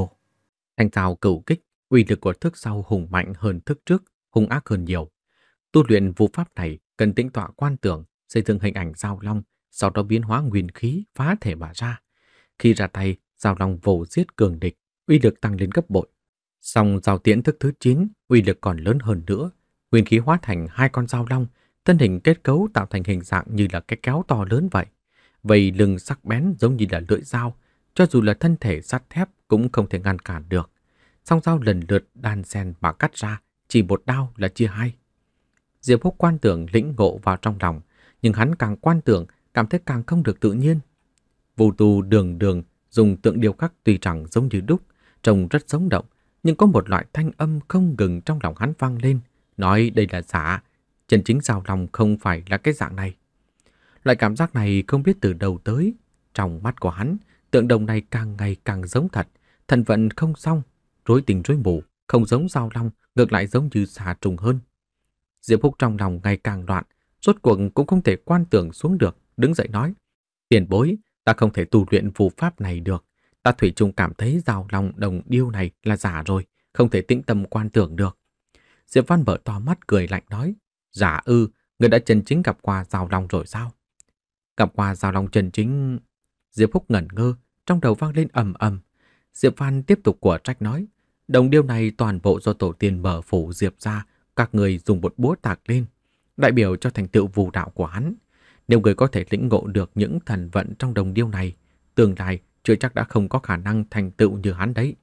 Thanh Thảo cửu kích, uy lực của thức sau hùng mạnh hơn thức trước, hung ác hơn nhiều. Tu luyện vũ pháp này cần tĩnh tọa quan tưởng, xây dựng hình ảnh giao long, sau đó biến hóa nguyên khí phá thể mà ra. Khi ra tay, giao long vồ giết cường địch, uy lực tăng lên gấp bội. Song giao tiễn thức thứ 9, uy lực còn lớn hơn nữa, nguyên khí hóa thành hai con dao long, Thân hình kết cấu tạo thành hình dạng như là cái kéo to lớn vậy. Vầy lưng sắc bén giống như là lưỡi dao, cho dù là thân thể sắt thép cũng không thể ngăn cản được. Song dao lần lượt đan xen mà cắt ra, chỉ một đao là chia hai. Diệp Húc quan tưởng lĩnh ngộ vào trong lòng, nhưng hắn càng quan tưởng, cảm thấy càng không được tự nhiên. Vô tu đường đường dùng tượng điêu khắc tùy rằng giống như đúc, trông rất sống động, nhưng có một loại thanh âm không ngừng trong lòng hắn vang lên, nói đây là giả, chân chính giao lòng không phải là cái dạng này. Loại cảm giác này không biết từ đầu tới, trong mắt của hắn, tượng đồng này càng ngày càng giống thật, thần vận không xong, rối tình rối mù, không giống giao long, ngược lại giống như xà trùng hơn. Diệp Phúc trong lòng ngày càng loạn, rốt cuộc cũng không thể quan tưởng xuống được, đứng dậy nói. Tiền bối, ta không thể tu luyện phù pháp này được. Ta thủy chung cảm thấy giao lòng đồng điêu này là giả rồi, không thể tĩnh tâm quan tưởng được. Diệp Văn mở to mắt cười lạnh nói. Giả ư, người đã chân chính gặp qua Giao Long rồi sao? Gặp qua Giao Long chân chính... Diệp Phúc ngẩn ngơ, trong đầu vang lên ầm ầm. Diệp Văn tiếp tục của trách nói, đồng điêu này toàn bộ do tổ tiên mở phủ Diệp ra, các người dùng một búa tạc lên, đại biểu cho thành tựu vù đạo của hắn. Nếu người có thể lĩnh ngộ được những thần vận trong đồng điêu này, tương lai chưa chắc đã không có khả năng thành tựu như hắn đấy.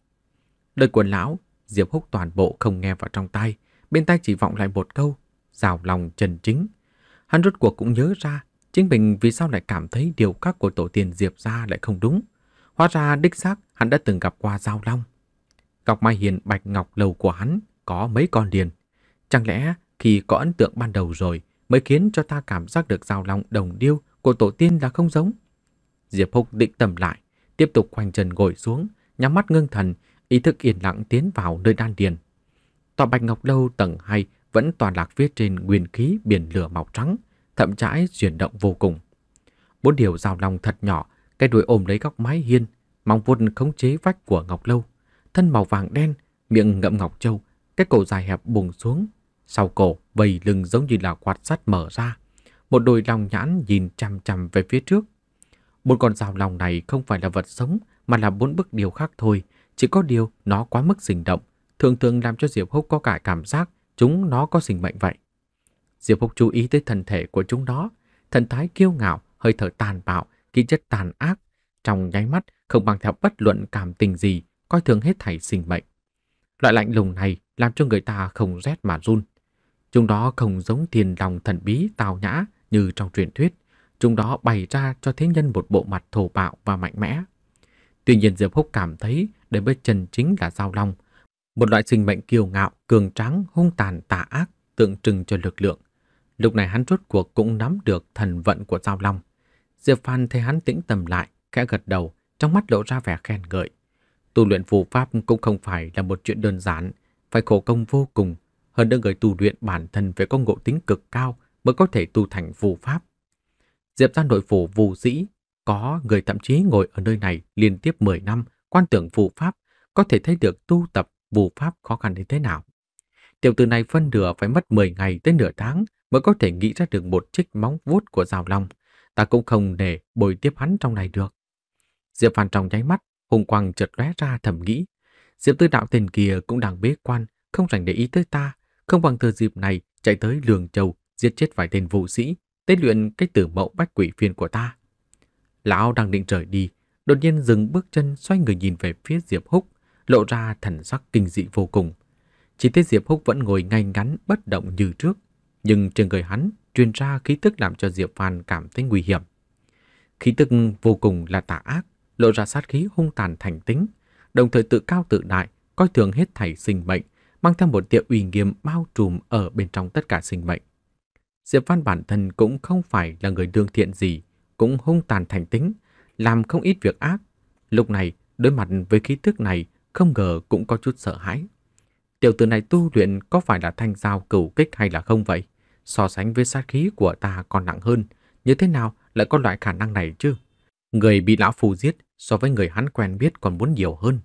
Lời quần lão, Diệp Húc toàn bộ không nghe vào trong tai, bên tai chỉ vọng lại một câu, rào lòng Trần Chính. Hắn rốt cuộc cũng nhớ ra chính mình vì sao lại cảm thấy điều các của tổ tiên Diệp ra lại không đúng. Hóa ra đích xác hắn đã từng gặp qua giao long. Ngọc Mai Hiền bạch ngọc lầu của hắn có mấy con liền. Chẳng lẽ khi có ấn tượng ban đầu rồi mới khiến cho ta cảm giác được giao long đồng điêu của tổ tiên là không giống? Diệp Húc định tầm lại, tiếp tục khoanh chân ngồi xuống, nhắm mắt ngưng thần, ý thức yên lặng tiến vào nơi đan điền. Tòa Bạch Ngọc Lâu tầng 2 vẫn toàn lạc phía trên nguyên khí biển lửa màu trắng, thậm chãi chuyển động vô cùng. Bốn điều rào lòng thật nhỏ, cái đuôi ôm lấy góc mái hiên, mong vuốt khống chế vách của Ngọc Lâu, thân màu vàng đen, miệng ngậm ngọc châu, cái cổ dài hẹp buông xuống, sau cổ vầy lưng giống như là quạt sắt mở ra, một đôi lòng nhãn nhìn chằm chằm về phía trước. Một con rào lòng này không phải là vật sống mà là bốn bức điều khác thôi, chỉ có điều nó quá mức sinh động, thường thường làm cho Diệp Húc có cả cảm giác chúng nó có sinh mệnh vậy. Diệp phúc chú ý tới thân thể của chúng nó, thần thái kiêu ngạo, hơi thở tàn bạo, khí chất tàn ác, trong nháy mắt không mang theo bất luận cảm tình gì, coi thường hết thảy sinh mệnh. Loại lạnh lùng này làm cho người ta không rét mà run. Chúng đó không giống thiền lòng thần bí tào nhã như trong truyền thuyết, chúng đó bày ra cho thế nhân một bộ mặt thổ bạo và mạnh mẽ. Tuy nhiên Diệp Húc cảm thấy đến với chân chính là Giao Long, một loại sinh mệnh kiêu ngạo, cường tráng, hung tàn, tà ác, tượng trưng cho lực lượng. Lúc này hắn rốt cuộc cũng nắm được thần vận của Giao Long. Diệp Phan thấy hắn tĩnh tâm lại, khẽ gật đầu, trong mắt lộ ra vẻ khen ngợi. Tu luyện phù pháp cũng không phải là một chuyện đơn giản, phải khổ công vô cùng. Hơn nữa người tu luyện bản thân phải có ngộ tính cực cao mới có thể tu thành phù pháp. Diệp ra nội phủ vù sĩ, có người thậm chí ngồi ở nơi này liên tiếp 10 năm, quan tưởng phù pháp, có thể thấy được tu tập vụ pháp khó khăn đến thế nào. Tiểu tử này phân nửa phải mất 10 ngày tới nửa tháng mới có thể nghĩ ra được một chiếc móng vuốt của rào long. Ta cũng không để bồi tiếp hắn trong này được. Diệp Phan trong nháy mắt, hùng quang chợt lóe ra thầm nghĩ. Diệp tư đạo tên kia cũng đang bế quan, không rảnh để ý tới ta, không bằng thừa dịp này chạy tới Lường Châu giết chết vài tên vũ sĩ, tế luyện cái tử mẫu bách quỷ phiên của ta. Lão đang định rời đi, đột nhiên dừng bước chân xoay người nhìn về phía Diệp Húc, lộ ra thần sắc kinh dị vô cùng. Chỉ thấy Diệp Húc vẫn ngồi ngay ngắn bất động như trước, nhưng trên người hắn truyền ra khí tức làm cho Diệp Phan cảm thấy nguy hiểm. Khí tức vô cùng là tà ác, lộ ra sát khí hung tàn thành tính, đồng thời tự cao tự đại, coi thường hết thảy sinh mệnh, mang theo một tia uy nghiêm bao trùm ở bên trong tất cả sinh mệnh. Diệp Văn bản thân cũng không phải là người đương thiện gì, cũng hung tàn thành tính, làm không ít việc ác. Lúc này, đối mặt với khí tức này không ngờ cũng có chút sợ hãi. Tiểu tử này tu luyện có phải là thanh giao cửu kích hay là không vậy? So sánh với sát khí của ta còn nặng hơn, như thế nào lại có loại khả năng này chứ? Người bị lão phù giết so với người hắn quen biết còn muốn nhiều hơn.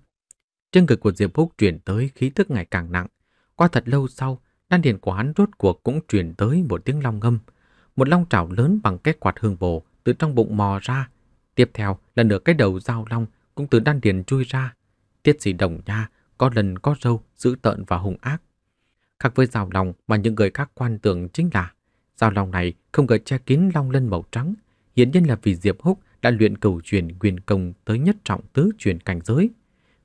Trên người của Diệp Phúc chuyển tới khí thức ngày càng nặng. Qua thật lâu sau, đan điền của hắn rốt cuộc cũng chuyển tới một tiếng long ngâm. Một long trảo lớn bằng cái quạt hương bồ từ trong bụng mò ra. Tiếp theo là nửa cái đầu dao long cũng từ đan điền chui ra, Tiết gì đồng nha, có lần có râu, dữ tợn và hung ác. Khác với rào lòng mà những người khác quan tưởng chính là rào lòng này không gợi che kín long lân màu trắng. hiển nhiên là vì Diệp Húc đã luyện cầu truyền quyền công tới nhất trọng tứ truyền cảnh giới.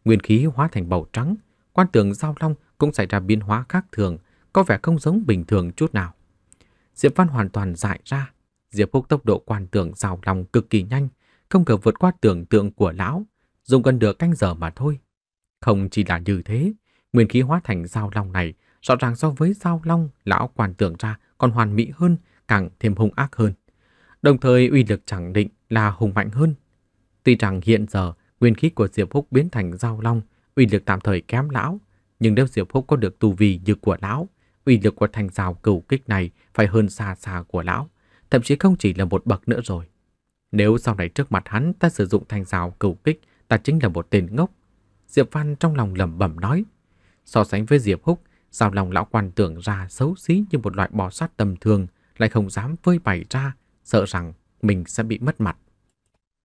Nguyên khí hóa thành màu trắng, quan tưởng giao long cũng xảy ra biến hóa khác thường, có vẻ không giống bình thường chút nào. Diệp Văn hoàn toàn dại ra. Diệp Húc tốc độ quan tưởng rào long cực kỳ nhanh, không ngờ vượt qua tưởng tượng của lão, dùng gần nửa canh giờ mà thôi. Không chỉ là như thế, nguyên khí hóa thành dao long này rõ ràng so với dao long lão quan tưởng ra còn hoàn mỹ hơn, càng thêm hung ác hơn. Đồng thời uy lực chẳng định là hùng mạnh hơn. Tuy rằng hiện giờ nguyên khí của Diệp Húc biến thành dao long, uy lực tạm thời kém lão, nhưng nếu Diệp Húc có được tu vi như của lão, uy lực của thành rào cửu kích này phải hơn xa xa của lão, thậm chí không chỉ là một bậc nữa rồi. Nếu sau này trước mặt hắn ta sử dụng thành rào cửu kích, ta chính là một tên ngốc, Diệp Văn trong lòng lẩm bẩm nói. So sánh với Diệp Húc, sao lòng lão quan tưởng ra xấu xí như một loại bò sát tầm thường, lại không dám vơi bày ra, sợ rằng mình sẽ bị mất mặt.